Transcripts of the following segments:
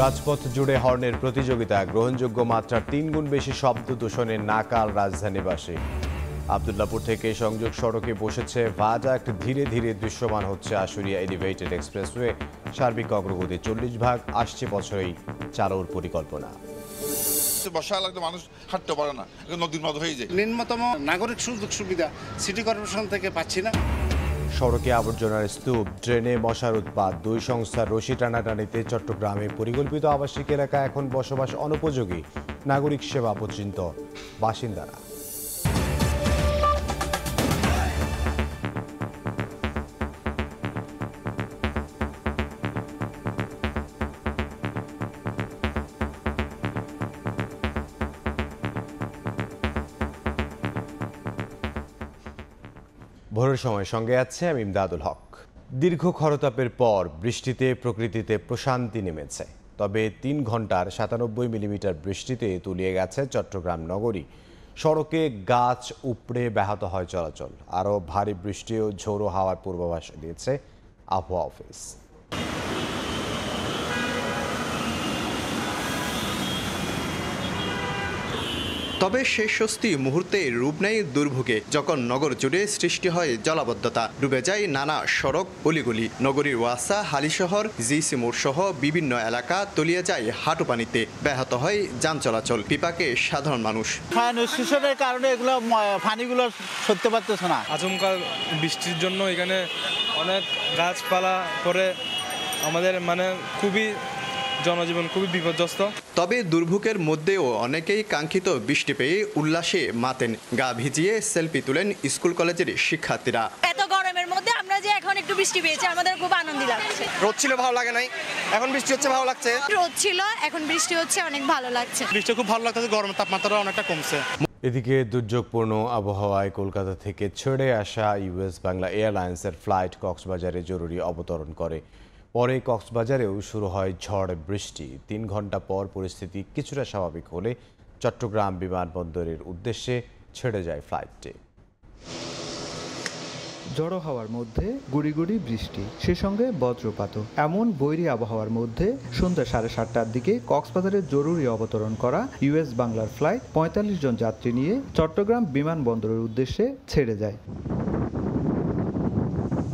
রাজপথ জুড়ে হর্নের প্রতিযোগিতা গ্রহণযোগ্য মাত্রার তিন গুণ বেশি শব্দ দূষণের নাকাল রাজধানীবাসী আবদুল্লাপুর থেকে সংযোগ সড়কে বসেছে ভাডাক্ট ধীরে ধীরে দৃশ্যমান হচ্ছে আশুরিয়া এলিভেটেড এক্সপ্রেসওয়ে সার্বিক অগ্রগতি চল্লিশ ভাগ আসছে বছরেই চালুর পরিকল্পনা বসা লাগলে মানুষ হাঁটতে পারে না নদীর মত হয়ে যায় নিম্নতম নাগরিক সুযোগ সুবিধা সিটি কর্পোরেশন থেকে পাচ্ছি না সড়কে আবর্জনার স্তূপ ড্রেনে মশার উৎপাদ দুই সংস্থার রশি টানাটানিতে চট্টগ্রামে পরিকল্পিত আবাসিক এলাকা এখন বসবাস অনুপযোগী নাগরিক সেবা পর্যন্ত বাসিন্দারা খবরের সময় সঙ্গে আছে আমি ইমদাদুল হক দীর্ঘ খরতাপের পর বৃষ্টিতে প্রকৃতিতে প্রশান্তি নেমেছে তবে তিন ঘন্টার সাতানব্বই মিলিমিটার বৃষ্টিতে তুলিয়ে গেছে চট্টগ্রাম নগরী সড়কে গাছ উপড়ে ব্যাহত হয় চলাচল আরও ভারী বৃষ্টি ও ঝোড়ো হাওয়ার পূর্বাভাস দিয়েছে আবহাওয়া অফিস তবে শেষ স্বস্তি মুহূর্তে রূপ নেয় দুর্ভোগে যখন নগর জুড়ে সৃষ্টি হয় জলাবদ্ধতা ডুবে যায় নানা সড়ক গলিগুলি নগরীর ওয়াসা হালিশহর জিসি মোড় সহ বিভিন্ন এলাকা তলিয়ে যায় হাঁটু পানিতে ব্যাহত হয় যান চলাচল বিপাকে সাধারণ মানুষ দূষণের কারণে এগুলো পানিগুলো সরতে পারতেছে না আচমকা বৃষ্টির জন্য এখানে অনেক গাছপালা পরে আমাদের মানে খুবই জনজীবন খুবই বিপর্যস্ত তবে দুর্ভোগের মধ্যেও অনেকেই কাঙ্ক্ষিত বৃষ্টি পেয়ে উল্লাসে মাতেন গা ভিজিয়ে সেলফি তুলেন স্কুল কলেজের শিক্ষার্থীরা এত গরমের মধ্যে আমরা যে এখন একটু বৃষ্টি পেয়েছি আমাদের খুব আনন্দ লাগছে রোদ ছিল ভালো লাগে নাই এখন বৃষ্টি হচ্ছে ভালো লাগছে রোদ ছিল এখন বৃষ্টি হচ্ছে অনেক ভালো লাগছে বৃষ্টি খুব ভালো লাগছে গরম তাপমাত্রা অনেকটা কমছে এদিকে দুর্যোগপূর্ণ আবহাওয়ায় কলকাতা থেকে ছেড়ে আসা ইউএস বাংলা এয়ারলাইন্সের ফ্লাইট কক্সবাজারে জরুরি অবতরণ করে পরে কক্সবাজারেও শুরু হয় ঝড় বৃষ্টি তিন ঘন্টা পর পরিস্থিতি কিছুটা স্বাভাবিক হলে চট্টগ্রাম বিমানবন্দরের উদ্দেশ্যে ছেড়ে যায় ফ্লাইটটি জড়ো হওয়ার মধ্যে গুড়ি গুড়ি বৃষ্টি সে সঙ্গে বজ্রপাত এমন বৈরি আবহাওয়ার মধ্যে সন্ধ্যা সাড়ে সাতটার দিকে কক্সবাজারে জরুরি অবতরণ করা ইউএস বাংলার ফ্লাইট পঁয়তাল্লিশ জন যাত্রী নিয়ে চট্টগ্রাম বিমানবন্দরের উদ্দেশ্যে ছেড়ে যায়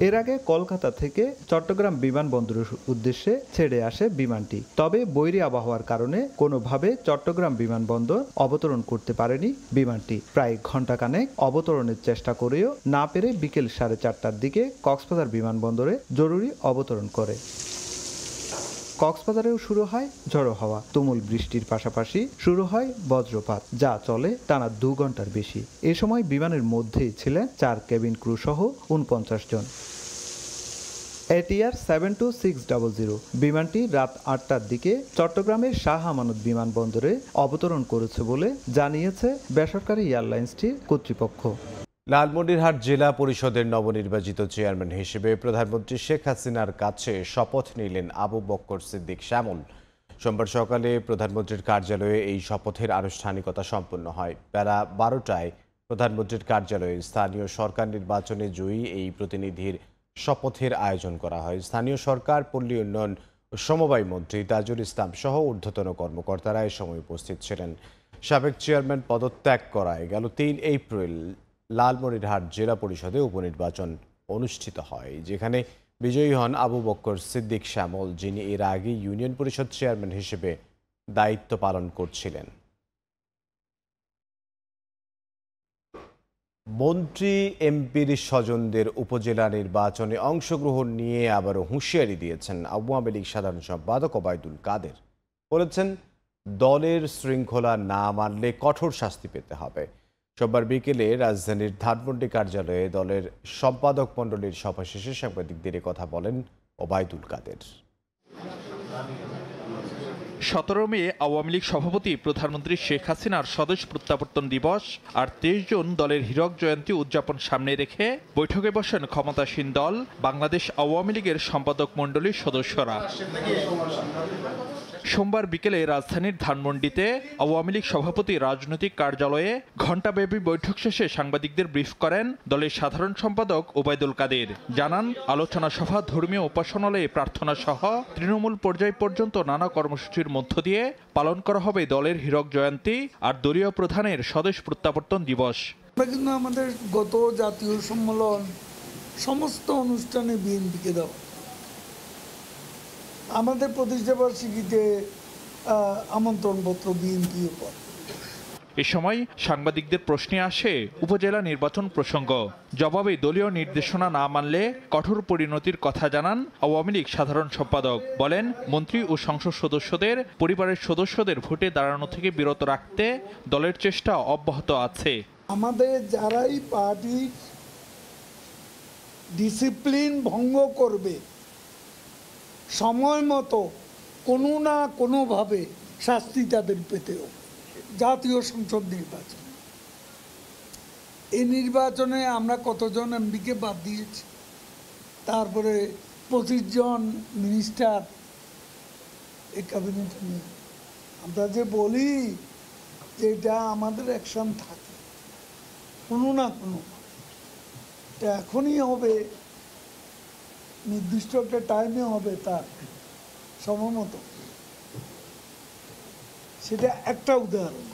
এর আগে কলকাতা থেকে চট্টগ্রাম বিমানবন্দরের উদ্দেশ্যে ছেড়ে আসে বিমানটি তবে বৈরি আবহাওয়ার কারণে কোনোভাবে চট্টগ্রাম বিমানবন্দর অবতরণ করতে পারেনি বিমানটি প্রায় ঘন্টাখানেক অবতরণের চেষ্টা করেও না পেরে বিকেল সাড়ে চারটার দিকে কক্সবাজার বিমানবন্দরে জরুরি অবতরণ করে কক্সবাজারেও শুরু হয় ঝড়ো হাওয়া তুমুল বৃষ্টির পাশাপাশি শুরু হয় বজ্রপাত যা চলে টানা দু ঘন্টার বেশি এ সময় বিমানের মধ্যেই ছিলেন চার কেবিন ক্রু সহ উনপঞ্চাশ জন ATR seven two six double zero বিমানটি রাত আটটার দিকে চট্টগ্রামের শাহ আমানত বিমানবন্দরে অবতরণ করেছে বলে জানিয়েছে বেসরকারি এয়ারলাইন্সটির কর্তৃপক্ষ লালমনিরহাট জেলা পরিষদের নবনির্বাচিত চেয়ারম্যান হিসেবে প্রধানমন্ত্রী শেখ হাসিনার কাছে শপথ নিলেন আবু বক্কর সিদ্দিক শ্যামল সোমবার সকালে প্রধানমন্ত্রীর কার্যালয়ে এই শপথের আনুষ্ঠানিকতা সম্পন্ন হয় বেলা বারোটায় প্রধানমন্ত্রীর কার্যালয়ে স্থানীয় সরকার নির্বাচনে জয়ী এই প্রতিনিধির শপথের আয়োজন করা হয় স্থানীয় সরকার পল্লী উন্নয়ন সমবায় মন্ত্রী তাজুল ইসলাম সহ ঊর্ধ্বতন কর্মকর্তারা এ সময় উপস্থিত ছিলেন সাবেক চেয়ারম্যান পদত্যাগ করায় গেল তিন এপ্রিল লালমনিরহাট জেলা পরিষদে উপনির্বাচন অনুষ্ঠিত হয় যেখানে বিজয়ী হন আবু বক্কর সিদ্দিক শ্যামল যিনি এর আগে ইউনিয়ন পরিষদ চেয়ারম্যান হিসেবে দায়িত্ব পালন করছিলেন মন্ত্রী এমপির স্বজনদের উপজেলা নির্বাচনে অংশগ্রহণ নিয়ে আবারও হুঁশিয়ারি দিয়েছেন আওয়ামী লীগ সাধারণ সম্পাদক ওবায়দুল কাদের বলেছেন দলের শৃঙ্খলা না মানলে কঠোর শাস্তি পেতে হবে সোমবার বিকেলে রাজধানীর ধানমন্ডি কার্যালয়ে দলের সম্পাদক মণ্ডলীর সভা শেষে সাংবাদিকদের কথা বলেন ওবায়দুল কাদের সতেরো মে আওয়ামী লীগ সভাপতি প্রধানমন্ত্রী শেখ হাসিনার স্বদেশ প্রত্যাবর্তন দিবস আর তেইশ জুন দলের হীরক জয়ন্তী উদযাপন সামনে রেখে বৈঠকে বসেন ক্ষমতাসীন দল বাংলাদেশ আওয়ামী লীগের সম্পাদক মণ্ডলীর সদস্যরা সোমবার বিকেলে রাজধানীর ধানমন্ডিতে আওয়ামী লীগ সভাপতি রাজনৈতিক কার্যালয়ে ঘণ্টাব্যাপী বৈঠক শেষে সাংবাদিকদের ব্রিফ করেন দলের সাধারণ সম্পাদক ওবায়দুল কাদের জানান আলোচনা সভা ধর্মীয় উপাসনালয়ে প্রার্থনা সহ তৃণমূল পর্যায় পর্যন্ত নানা কর্মসূচির মধ্য দিয়ে পালন করা হবে দলের হীরক জয়ন্তী আর দলীয় প্রধানের স্বদেশ প্রত্যাবর্তন দিবস আমরা কিন্তু আমাদের গত জাতীয় সম্মেলন সমস্ত অনুষ্ঠানে বিএনপিকে দেওয়া আমাদের প্রতিষ্ঠাবার্ষিকীতে আমন্ত্রণপত্র বিএনপিও পায় এ সময় সাংবাদিকদের প্রশ্নে আসে উপজেলা নির্বাচন প্রসঙ্গ জবাবে দলীয় নির্দেশনা না মানলে কঠোর পরিণতির কথা জানান আওয়ামী লীগ সাধারণ সম্পাদক বলেন মন্ত্রী ও সংসদ সদস্যদের পরিবারের সদস্যদের ভোটে দাঁড়ানো থেকে বিরত রাখতে দলের চেষ্টা অব্যাহত আছে আমাদের যারাই পার্টির ডিসিপ্লিন ভঙ্গ করবে সময় মতো কোনো না কোনোভাবে শাস্তি তাদের পেতেও জাতীয় সংসদ নির্বাচন এই নির্বাচনে আমরা কতজন এমপিকে বাদ দিয়েছি তারপরে পঁচিশ জন মিনিস্টার এই ক্যাবিনেট নিয়ে আমরা যে বলি যে এটা আমাদের অ্যাকশন থাকে কোনো না কোনো এটা এখনই হবে নির্দিষ্ট একটা টাইমে হবে তার সমমত সেটা একটা উদাহরণ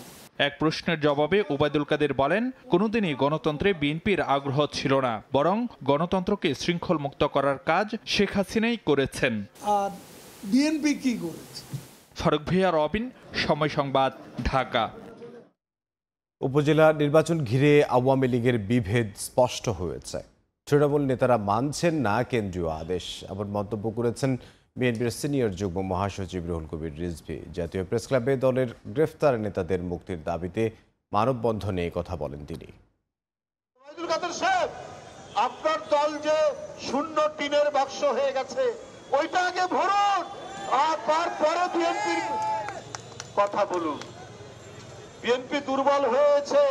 এক প্রশ্নের জবাবে ওবায়দুল কাদের বলেন কোনোদিনই গণতন্ত্রে বিএনপির আগ্রহ ছিল না বরং গণতন্ত্রকে শৃঙ্খল মুক্ত করার কাজ শেখ হাসিনাই করেছেন আর বিএনপি কি করেছে ফারুক ভিয়া রবিন সময় সংবাদ ঢাকা উপজেলা নির্বাচন ঘিরে আওয়ামী লীগের বিভেদ স্পষ্ট হয়েছে তৃণমূল নেতারা মানছেন না কেন্দ্রীয় আদেশ এমন মন্তব্য করেছেন বিএনপির সিনিয়র যুগ্ম মহাসচিব রুহুল কবির রিজভি জাতীয় প্রেস ক্লাবে দলের গ্রেফতার নেতাদের মুক্তির দাবিতে মানববন্ধনে কথা বলেন তিনি আপনার দল যে শূন্য টিনের বাক্স হয়ে গেছে ওইটা আগে ভরুন আর তারপরে বিএনপির কথা বলুন বিএনপি দুর্বল হয়েছে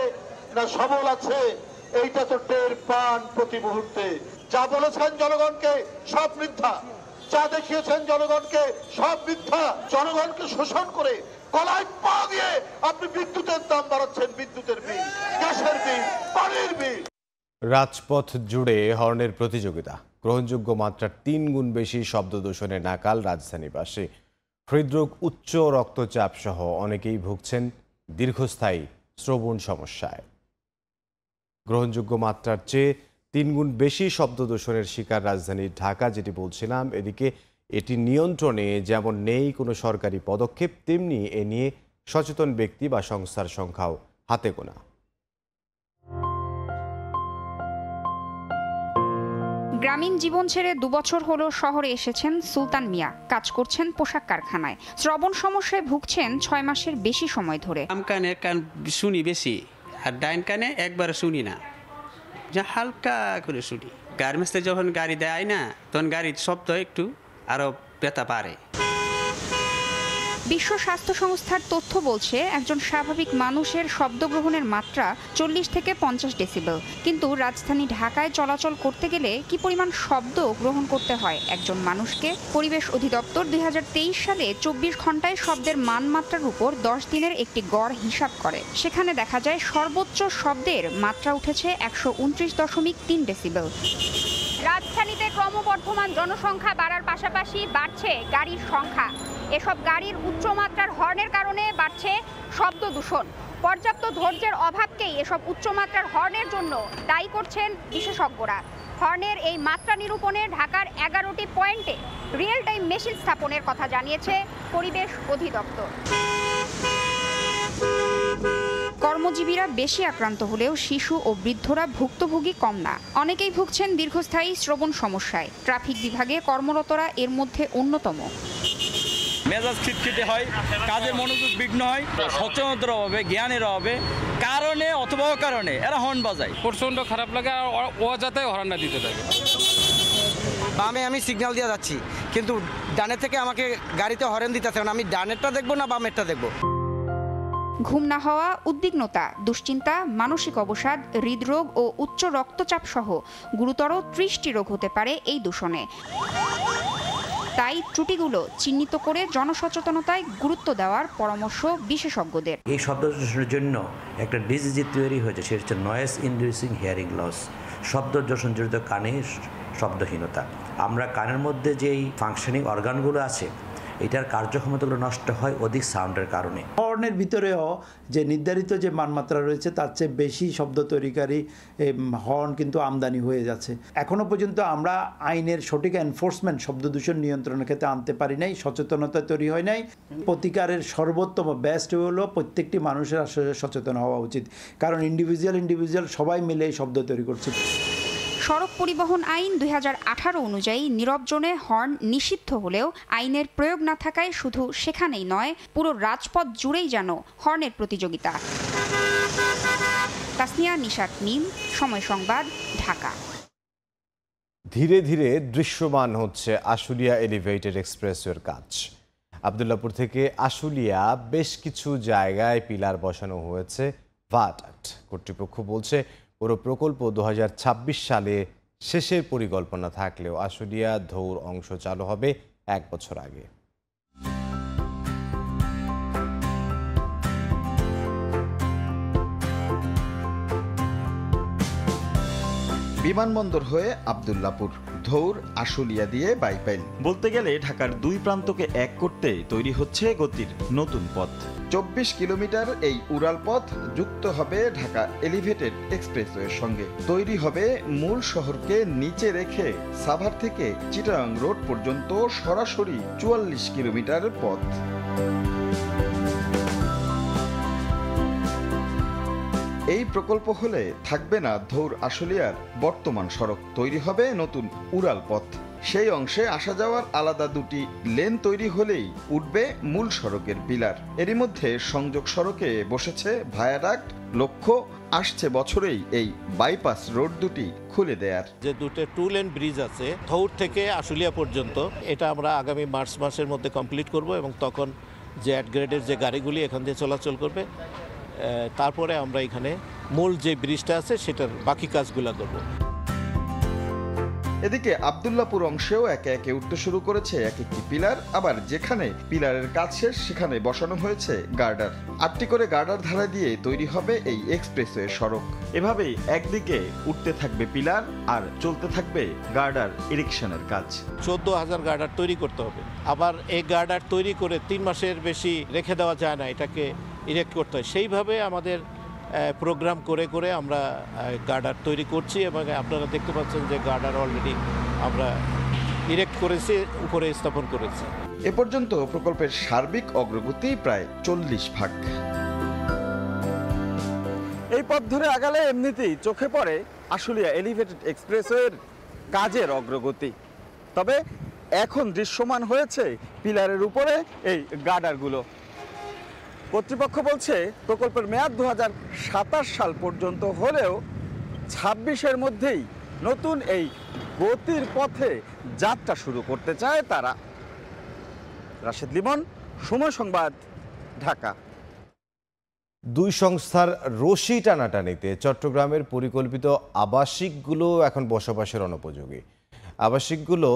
না সবল আছে এইটা তো টের পান প্রতি মুহূর্তে যা বলেছেন জনগণকে সব মিথ্যা যা দেখিয়েছেন জনগণকে সব মিথ্যা জনগণকে শোষণ করে কলায় পা দিয়ে আপনি বিদ্যুতের দাম বাড়াচ্ছেন বিদ্যুতের বিল গ্যাসের বিল পানির বিল রাজপথ জুড়ে হর্নের প্রতিযোগিতা গ্রহণযোগ্য মাত্রার তিন গুণ বেশি শব্দ দূষণে নাকাল রাজধানীবাসী হৃদরোগ উচ্চ রক্তচাপ সহ অনেকেই ভুগছেন দীর্ঘস্থায়ী শ্রবণ সমস্যায় গ্রহণযোগ্য মাত্রার চেয়ে তিনগুণ বেশি শব্দদূষণের শিকার রাজধানী ঢাকা যেটি বলছিলাম এদিকে এটি নিয়ন্ত্রণে যেমন নেই কোনো সরকারি পদক্ষেপ তেমনি এ নিয়ে সচেতন ব্যক্তি বা সংস্থার সংখ্যাও হাতে গোনা গ্রামীণ জীবন ছেড়ে দুবছর হলো শহরে এসেছেন সুলতান মিয়া কাজ করছেন পোশাক কারখানায় শ্রবণ সমস্যায় ভুগছেন ছয় মাসের বেশি সময় ধরে কান শুনি বেশি আর ডাইন কানে একবার শুনি না যা হালকা করে শুনি গার্মেন্টসে যখন গাড়ি দেয় না তখন গাড়ির শব্দ একটু আরও ব্যথা পারে বিশ্ব স্বাস্থ্য সংস্থার তথ্য বলছে একজন স্বাভাবিক মানুষের শব্দ গ্রহণের মাত্রা চল্লিশ থেকে পঞ্চাশ ডেসিবেল কিন্তু রাজধানী ঢাকায় চলাচল করতে গেলে কি পরিমাণ শব্দ গ্রহণ করতে হয় একজন মানুষকে পরিবেশ অধিদপ্তর দুই সালে চব্বিশ ঘন্টায় শব্দের মানমাত্রার উপর দশ দিনের একটি গড় হিসাব করে সেখানে দেখা যায় সর্বোচ্চ শব্দের মাত্রা উঠেছে একশো দশমিক তিন ডেসিবেল রাজধানীতে ক্রমবর্ধমান জনসংখ্যা বাড়ার পাশাপাশি বাড়ছে গাড়ির সংখ্যা এসব গাড়ির উচ্চমাত্রার হর্নের কারণে বাড়ছে শব্দ দূষণ পর্যাপ্ত ধৈর্যের অভাবকেই এসব উচ্চমাত্রার হর্নের জন্য দায়ী করছেন বিশেষজ্ঞরা হর্নের এই মাত্রা নিরূপণে ঢাকার এগারোটি পয়েন্টে রিয়েল টাইম মেশিন স্থাপনের কথা জানিয়েছে পরিবেশ অধিদপ্তর কর্মজীবীরা বেশি আক্রান্ত হলেও শিশু ও বৃদ্ধরা ভুক্তভোগী কম না অনেকেই ভুগছেন দীর্ঘস্থায়ী শ্রবণ সমস্যায় ট্রাফিক বিভাগে কর্মরতরা এর মধ্যে অন্যতম মেজাজ খিটখিটে হয় কাজে মনোযোগ বিঘ্ন হয় সচেতনতার অভাবে জ্ঞানের অভাবে কারণে অথবা কারণে এরা হর্ন বাজায় প্রচণ্ড খারাপ লাগে আর ও যাতে হর্ন না দিতে থাকে বামে আমি সিগন্যাল দিয়ে যাচ্ছি কিন্তু ডানে থেকে আমাকে গাড়িতে হরেন দিতে থাকে আমি ডানেরটা দেখবো না বামেরটা দেখবো ঘুম না হওয়া উদ্বিগ্নতা দুশ্চিন্তা মানসিক অবসাদ হৃদরোগ ও উচ্চ রক্তচাপ সহ গুরুতর ত্রিশটি রোগ হতে পারে এই দূষণে তাই ত্রুটিগুলো চিহ্নিত করে জনসচেতনতায় গুরুত্ব দেওয়ার পরামর্শ বিশেষজ্ঞদের এই শব্দ দূষণের জন্য একটা ডিজিজ তৈরি হয়েছে সেটা হচ্ছে নয়েস ইন্ডিউসিং হিয়ারিং লস শব্দ দূষণজনিত কানে শব্দহীনতা আমরা কানের মধ্যে যেই ফাংশনিং অর্গানগুলো আছে এটার কার্যক্ষমতাগুলো নষ্ট হয় অধিক সাউন্ডের কারণে হর্নের ভিতরেও যে নির্ধারিত যে মানমাত্রা রয়েছে তার চেয়ে বেশি শব্দ তৈরিকারী হর্ন কিন্তু আমদানি হয়ে যাচ্ছে এখনও পর্যন্ত আমরা আইনের সঠিক এনফোর্সমেন্ট শব্দ দূষণ নিয়ন্ত্রণের ক্ষেত্রে আনতে পারি নাই সচেতনতা তৈরি হয় নাই প্রতিকারের সর্বোত্তম বেস্ট হলো প্রত্যেকটি মানুষের আসলে সচেতন হওয়া উচিত কারণ ইন্ডিভিজুয়াল ইন্ডিভিজুয়াল সবাই মিলে শব্দ তৈরি করছে সড়ক পরিবহন আইন দুই অনুযায়ী নীরবজনে হর্ন নিষিদ্ধ হলেও আইনের প্রয়োগ না থাকায় শুধু সেখানেই নয় পুরো রাজপথ জুড়েই যেন হর্নের প্রতিযোগিতা তাসনিয়া নিশাত নিম সময় সংবাদ ঢাকা ধীরে ধীরে দৃশ্যমান হচ্ছে আশুলিয়া এলিভেটেড এক্সপ্রেসওয়ের কাজ আবদুল্লাপুর থেকে আশুলিয়া বেশ কিছু জায়গায় পিলার বসানো হয়েছে ভাট কর্তৃপক্ষ বলছে পুরো প্রকল্প দু সালে শেষের পরিকল্পনা থাকলেও আশুলিয়া ধৌর অংশ চালু হবে এক বছর আগে বিমানবন্দর হয়ে আবদুল্লাপুর ধৌর আশুলিয়া দিয়ে বাইপাইল বলতে গেলে ঢাকার দুই প্রান্তকে এক করতে তৈরি হচ্ছে গতির নতুন পথ চব্বিশ কিলোমিটার এই উড়াল পথ যুক্ত হবে ঢাকা এলিভেটেড এক্সপ্রেসওয়ের সঙ্গে তৈরি হবে মূল শহরকে নিচে রেখে সাভার থেকে চিটাং রোড পর্যন্ত সরাসরি চুয়াল্লিশ কিলোমিটার পথ এই প্রকল্প হলে থাকবে না ধৌর আশুলিয়ার বর্তমান সড়ক তৈরি হবে নতুন উড়াল পথ সেই অংশে আসা যাওয়ার আলাদা দুটি লেন তৈরি হলেই উঠবে মূল সড়কের পিলার এরই মধ্যে সংযোগ সড়কে বসেছে ভায়াডাক্ট লক্ষ্য আসছে বছরেই এই বাইপাস রোড দুটি খুলে দেয়ার যে দুটো টু লেন ব্রিজ আছে ধৌর থেকে আশুলিয়া পর্যন্ত এটা আমরা আগামী মার্চ মাসের মধ্যে কমপ্লিট করব এবং তখন যে অ্যাডগ্রেডের যে গাড়িগুলি এখান দিয়ে চলাচল করবে তারপরে আমরা এখানে মূল যে ব্রিজটা আছে সেটার বাকি কাজগুলো করব এদিকে আবদুল্লাপুর অংশেও একে একে উঠতে শুরু করেছে এক একটি পিলার আবার যেখানে পিলারের কাজ শেষ সেখানে বসানো হয়েছে গার্ডার আটটি করে গার্ডার ধারা দিয়ে তৈরি হবে এই এক্সপ্রেসওয়ে সড়ক এভাবেই একদিকে উঠতে থাকবে পিলার আর চলতে থাকবে গার্ডার ইরেকশনের কাজ চোদ্দ হাজার গার্ডার তৈরি করতে হবে আবার এই গার্ডার তৈরি করে তিন মাসের বেশি রেখে দেওয়া যায় না এটাকে ইরেক্ট করতে হয় সেইভাবে আমাদের প্রোগ্রাম করে করে আমরা গার্ডার তৈরি করছি এবং আপনারা দেখতে পাচ্ছেন যে গার্ডার অলরেডি আমরা ইরেক্ট করেছি উপরে স্থাপন করেছি এ পর্যন্ত প্রকল্পের সার্বিক অগ্রগতি প্রায় চল্লিশ ভাগ এই পথ ধরে আগালে এমনিতেই চোখে পড়ে আসলিয়া এলিভেটেড এক্সপ্রেসওয়ের কাজের অগ্রগতি তবে এখন দৃশ্যমান হয়েছে পিলারের উপরে এই গার্ডারগুলো কর্তৃপক্ষ বলছে প্রকল্পের মেয়াদ দু সাল পর্যন্ত হলেও ছাব্বিশের মধ্যেই নতুন এই গতির পথে যাত্রা শুরু করতে চায় তারা রাশেদ লিমন সময় সংবাদ ঢাকা দুই সংস্থার রশি টানাটানিতে চট্টগ্রামের পরিকল্পিত আবাসিকগুলো এখন বসবাসের অনুপযোগী আবাসিকগুলো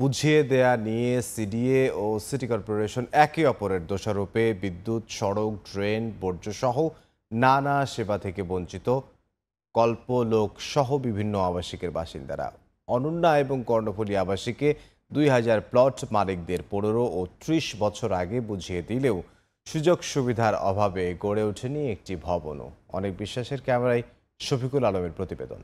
বুঝিয়ে দেয়া নিয়ে সিডিএ ও সিটি কর্পোরেশন একে অপরের দোষারোপে বিদ্যুৎ সড়ক ড্রেন বর্জ্যসহ নানা সেবা থেকে বঞ্চিত কল্প লোক সহ বিভিন্ন আবাসিকের বাসিন্দারা অনন্যা এবং কর্ণফুলী আবাসিকে দুই হাজার প্লট মালিকদের পনেরো ও ত্রিশ বছর আগে বুঝিয়ে দিলেও সুযোগ সুবিধার অভাবে গড়ে ওঠেনি একটি ভবনও অনেক বিশ্বাসের ক্যামেরায় শফিকুল আলমের প্রতিবেদন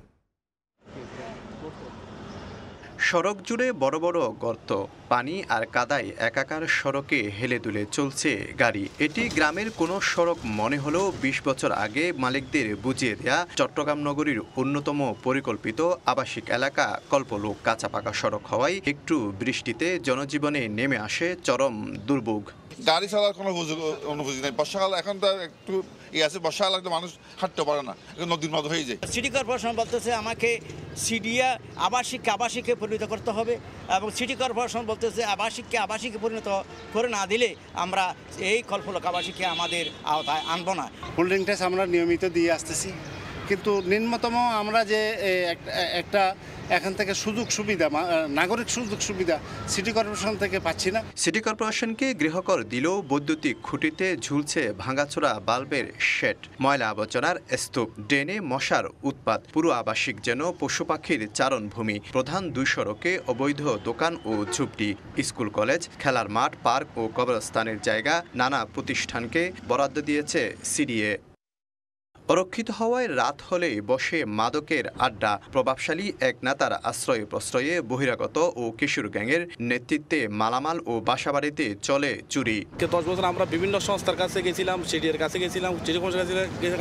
সড়ক জুড়ে বড় বড় গর্ত পানি আর কাদায় একাকার সড়কে হেলে দুলে চলছে গাড়ি এটি গ্রামের কোনো সড়ক মনে হলেও ২০ বছর আগে মালিকদের বুঝিয়ে দেয়া চট্টগ্রাম নগরীর অন্যতম পরিকল্পিত আবাসিক এলাকা কল্পলোক কাঁচাপাকা সড়ক হওয়ায় একটু বৃষ্টিতে জনজীবনে নেমে আসে চরম দুর্ভোগ গাড়ি চালার কোনো অনুভূতি নেই বর্ষাকাল এখন তো একটু ই আছে বর্ষাকাল একটু মানুষ হাঁটতে পারে না নদীর মতো হয়ে যায় সিটি কর্পোরেশন বলতেছে আমাকে সিডিয়া আবাসিককে আবাসিকে পরিণত করতে হবে এবং সিটি কর্পোরেশন বলতেছে আবাসিককে আবাসিকে পরিণত করে না দিলে আমরা এই কল্পলোক আবাসিককে আমাদের আওতায় আনবো না হোল্ডিং ট্যাক্স আমরা নিয়মিত দিয়ে আসতেছি কিন্তু নিম্নতম আমরা যে একটা এখান থেকে সুযোগ সুবিধা নাগরিক সুযোগ সুবিধা সিটি কর্পোরেশন থেকে পাচ্ছি না সিটি কর্পোরেশনকে গৃহকর দিলেও বৈদ্যুতিক খুঁটিতে ঝুলছে ভাঙাচোরা বাল্বের শেড ময়লা আবর্জনার স্তূপ ড্রেনে মশার উৎপাত পুরো আবাসিক যেন পশু পাখির চারণভূমি প্রধান দুই সড়কে অবৈধ দোকান ও ঝুপটি স্কুল কলেজ খেলার মাঠ পার্ক ও কবরস্থানের জায়গা নানা প্রতিষ্ঠানকে বরাদ্দ দিয়েছে সিডিএ অরক্ষিত হওয়ায় রাত হলেই বসে মাদকের আড্ডা প্রভাবশালী এক নেতার আশ্রয় প্রশ্রয়ে বহিরাগত ও কিশোর গ্যাংয়ের নেতৃত্বে মালামাল ও বাসাবাড়িতে চলে চুরি দশ বছর আমরা বিভিন্ন সংস্থার কাছে গেছিলাম সিডিএর কাছে গেছিলাম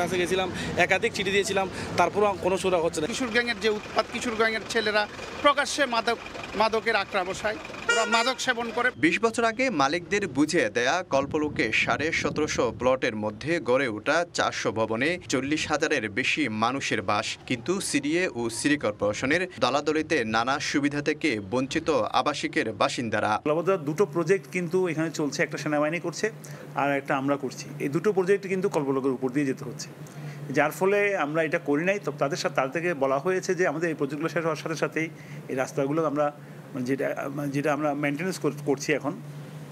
কাছে গেছিলাম একাধিক চিঠি দিয়েছিলাম তারপরও কোনো সুরা হচ্ছে না কিশোর গ্যাংয়ের যে উৎপাত কিশোর গ্যাংয়ের ছেলেরা প্রকাশ্যে মাদক মাদকের আক্রাবসায় মাদক সেবন করে বিশ বছর আগে মালিকদের বুঝিয়ে দেয়া কল্পলোকে সাড়ে সতেরোশো প্লটের মধ্যে গড়ে ওঠা চারশো ভবনে চল্লিশ হাজারের বেশি মানুষের বাস কিন্তু সিডিএ ও সিটি কর্পোরেশনের দলাদলিতে নানা সুবিধা থেকে বঞ্চিত আবাসিকের বাসিন্দারা দুটো প্রজেক্ট কিন্তু এখানে চলছে একটা সেনাবাহিনী করছে আর একটা আমরা করছি এই দুটো প্রজেক্ট কিন্তু কল্পলোকের উপর দিয়ে যেতে হচ্ছে যার ফলে আমরা এটা করি নাই তো তাদের সাথে তাদের থেকে বলা হয়েছে যে আমাদের এই প্রজেক্টগুলো শেষ হওয়ার সাথে সাথেই এই রাস্তাগুলো আমরা মানে যেটা যেটা আমরা মেনটেন্স করছি এখন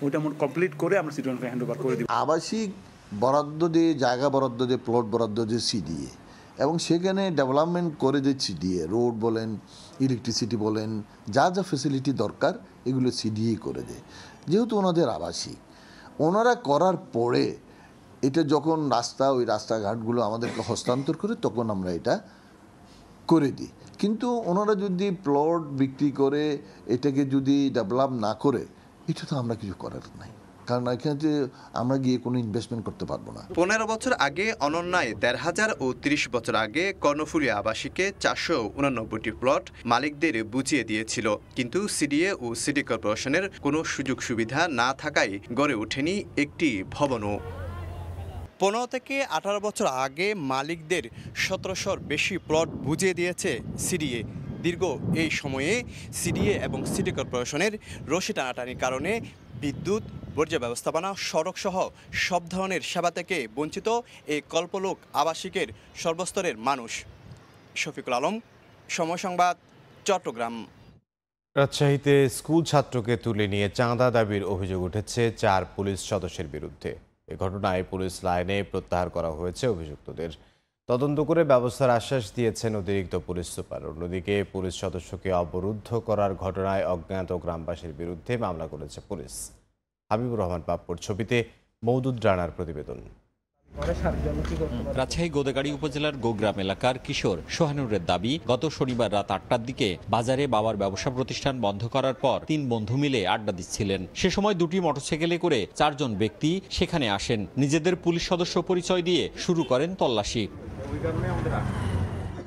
ওইটা কমপ্লিট করে আমরা সিটি হ্যান্ড ওভার করে দিই আবাসিক বরাদ্দ দিয়ে জায়গা বরাদ্দ দিয়ে প্লট বরাদ্দ দিয়ে সিডিএ এবং সেখানে ডেভেলপমেন্ট করে যে সিডিএ রোড বলেন ইলেকট্রিসিটি বলেন যা যা ফেসিলিটি দরকার এগুলো সিডিএ করে দেয় যেহেতু ওনাদের আবাসিক ওনারা করার পরে এটা যখন রাস্তা ওই রাস্তাঘাটগুলো আমাদেরকে হস্তান্তর করে তখন আমরা এটা করে দিই কিন্তু ওনারা যদি প্লট বিক্রি করে এটাকে যদি ডেভেলপ না করে এটা তো আমরা কিছু করার নাই কারণ এখানে আমরা গিয়ে কোনো ইনভেস্টমেন্ট করতে পারবো না পনেরো বছর আগে অনন্যায় দেড় হাজার ও ত্রিশ বছর আগে কর্ণফুলী আবাসিকে চারশো উনানব্বইটি প্লট মালিকদের বুঝিয়ে দিয়েছিল কিন্তু সিডিএ ও সিটি কর্পোরেশনের কোনো সুযোগ সুবিধা না থাকায় গড়ে ওঠেনি একটি ভবনও পনেরো থেকে আঠারো বছর আগে মালিকদের সতেরোশোর বেশি প্লট বুঝিয়ে দিয়েছে সিডিএ দীর্ঘ এই সময়ে সিডিএ এবং সিটি কর্পোরেশনের রশি টানাটানির কারণে বিদ্যুৎ বর্জ্য ব্যবস্থাপনা সড়ক সহ সব ধরনের সেবা থেকে বঞ্চিত এই কল্পলোক আবাসিকের সর্বস্তরের মানুষ শফিকুল আলম সময় সংবাদ চট্টগ্রাম রাজশাহীতে স্কুল ছাত্রকে তুলে নিয়ে চাঁদা দাবির অভিযোগ উঠেছে চার পুলিশ সদস্যের বিরুদ্ধে এ ঘটনায় পুলিশ লাইনে প্রত্যাহার করা হয়েছে অভিযুক্তদের তদন্ত করে ব্যবস্থার আশ্বাস দিয়েছেন অতিরিক্ত পুলিশ সুপার অন্যদিকে পুলিশ সদস্যকে অবরুদ্ধ করার ঘটনায় অজ্ঞাত গ্রামবাসীর বিরুদ্ধে মামলা করেছে পুলিশ হাবিবুর রহমান পাপ্পর ছবিতে মৌদুদ রানার প্রতিবেদন রাজশাহী গোদাগাড়ি উপজেলার গোগ্রাম এলাকার কিশোর সোহানুরের দাবি গত শনিবার রাত আটটার দিকে বাজারে বাবার ব্যবসা প্রতিষ্ঠান বন্ধ করার পর তিন বন্ধু মিলে আড্ডা দিচ্ছিলেন সে সময় দুটি মোটরসাইকেলে করে চারজন ব্যক্তি সেখানে আসেন নিজেদের পুলিশ সদস্য পরিচয় দিয়ে শুরু করেন তল্লাশি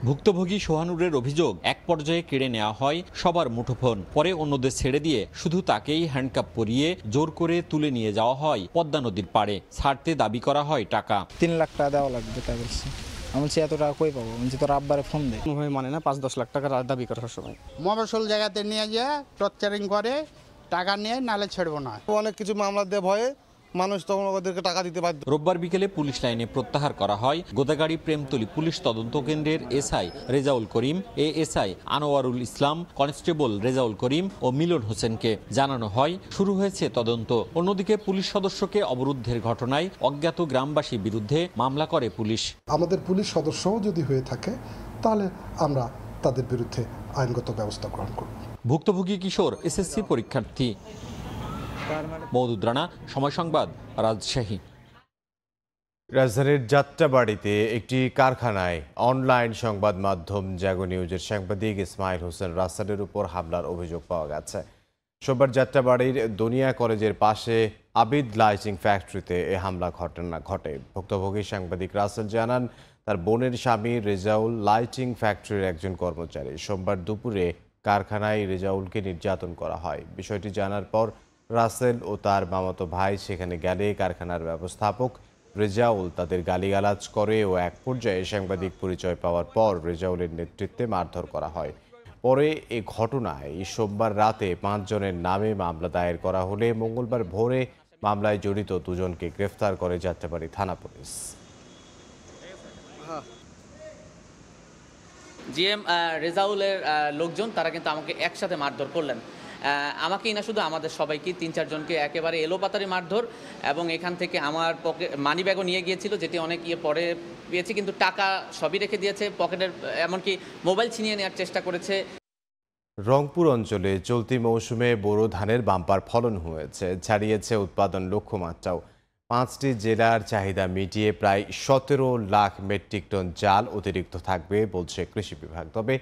ভুক্তভোগী সোহানুরের অভিযোগ এক পর্যায়ে কেড়ে নেওয়া হয় সবার মুঠোফোন পরে অন্যদের ছেড়ে দিয়ে শুধু তাকেই হ্যান্ডকাপ পরিয়ে জোর করে তুলে নিয়ে যাওয়া হয় পদ্মা নদীর পাড়ে ছাড়তে দাবি করা হয় টাকা তিন লাখ টাকা দেওয়া লাগবে তাই বলছি আমি বলছি এত টাকা কই পাবো বলছি তোর আব্বারে ফোন দে ভাই মানে না পাঁচ দশ লাখ টাকা দাবি করার সময় মফসল জায়গাতে নিয়ে যায় টর্চারিং করে টাকা নিয়ে নালে ছেড়বো না অনেক কিছু মামলা দিয়ে ভয়ে মানুষ তখন ওদেরকে টাকা দিতে পারত রোববার বিকেলে পুলিশ লাইনে প্রত্যাহার করা হয় গোদাগাড়ি প্রেমতলি পুলিশ তদন্ত কেন্দ্রের SI Rezaul Karim A SI Anwarul Islam constable Rezaul Karim ও মিলন হোসেনকে জানানো হয় শুরু হয়েছে তদন্ত অন্যদিকে পুলিশ সদস্যকে অবরুদ্ধের ঘটনায় অজ্ঞাত গ্রামবাসী বিরুদ্ধে মামলা করে পুলিশ আমাদের পুলিশ সদস্যও যদি হয়ে থাকে তাহলে আমরা তাদের বিরুদ্ধে আইনগত ব্যবস্থা গ্রহণ করব ভুক্তভোগী কিশোর এসএসসি পরীক্ষার্থী মৌদুদ রানা সময় সংবাদ রাজশাহী রাজধানীর যাত্রাবাড়িতে একটি কারখানায় অনলাইন সংবাদ মাধ্যম জাগো নিউজের সাংবাদিক ইসমাইল হোসেন রাসানের উপর হামলার অভিযোগ পাওয়া গেছে সোমবার যাত্রাবাড়ির দুনিয়া কলেজের পাশে আবিদ লাইটিং ফ্যাক্টরিতে এ হামলা ঘটনা ঘটে ভুক্তভোগী সাংবাদিক রাসেল জানান তার বোনের স্বামী রেজাউল লাইটিং ফ্যাক্টরির একজন কর্মচারী সোমবার দুপুরে কারখানায় রেজাউলকে নির্যাতন করা হয় বিষয়টি জানার পর রাসেল ও তার মামাতো ভাই সেখানে গেলে কারখানার ব্যবস্থাপক রেজাউল তাদের গালিগালাজ করে ও এক পর্যায়ে সাংবাদিক পরিচয় পাওয়ার পর রেজাউলের নেতৃত্বে মারধর করা হয় পরে এ ঘটনায় সোমবার রাতে পাঁচজনের নামে মামলা দায়ের করা হলে মঙ্গলবার ভোরে মামলায় জড়িত দুজনকে গ্রেফতার করে যাত্রাবাড়ি থানা পুলিশ জিএম রেজাউলের লোকজন তারা কিন্তু আমাকে একসাথে মারধর করলেন আমাকেই না শুধু আমাদের সবাইকে তিন চারজনকে একেবারে এলোপাতারি মারধর এবং এখান থেকে আমার পকেট মানি ব্যাগও নিয়ে গিয়েছিল যেটি অনেক ইয়ে পরে পেয়েছি কিন্তু টাকা সবই রেখে দিয়েছে পকেটের এমনকি মোবাইল ছিনিয়ে নেওয়ার চেষ্টা করেছে রংপুর অঞ্চলে চলতি মৌসুমে বোরো ধানের বাম্পার ফলন হয়েছে ছাড়িয়েছে উৎপাদন লক্ষ্যমাত্রাও পাঁচটি জেলার চাহিদা মিটিয়ে প্রায় সতেরো লাখ মেট্রিক টন চাল অতিরিক্ত থাকবে বলছে কৃষি বিভাগ তবে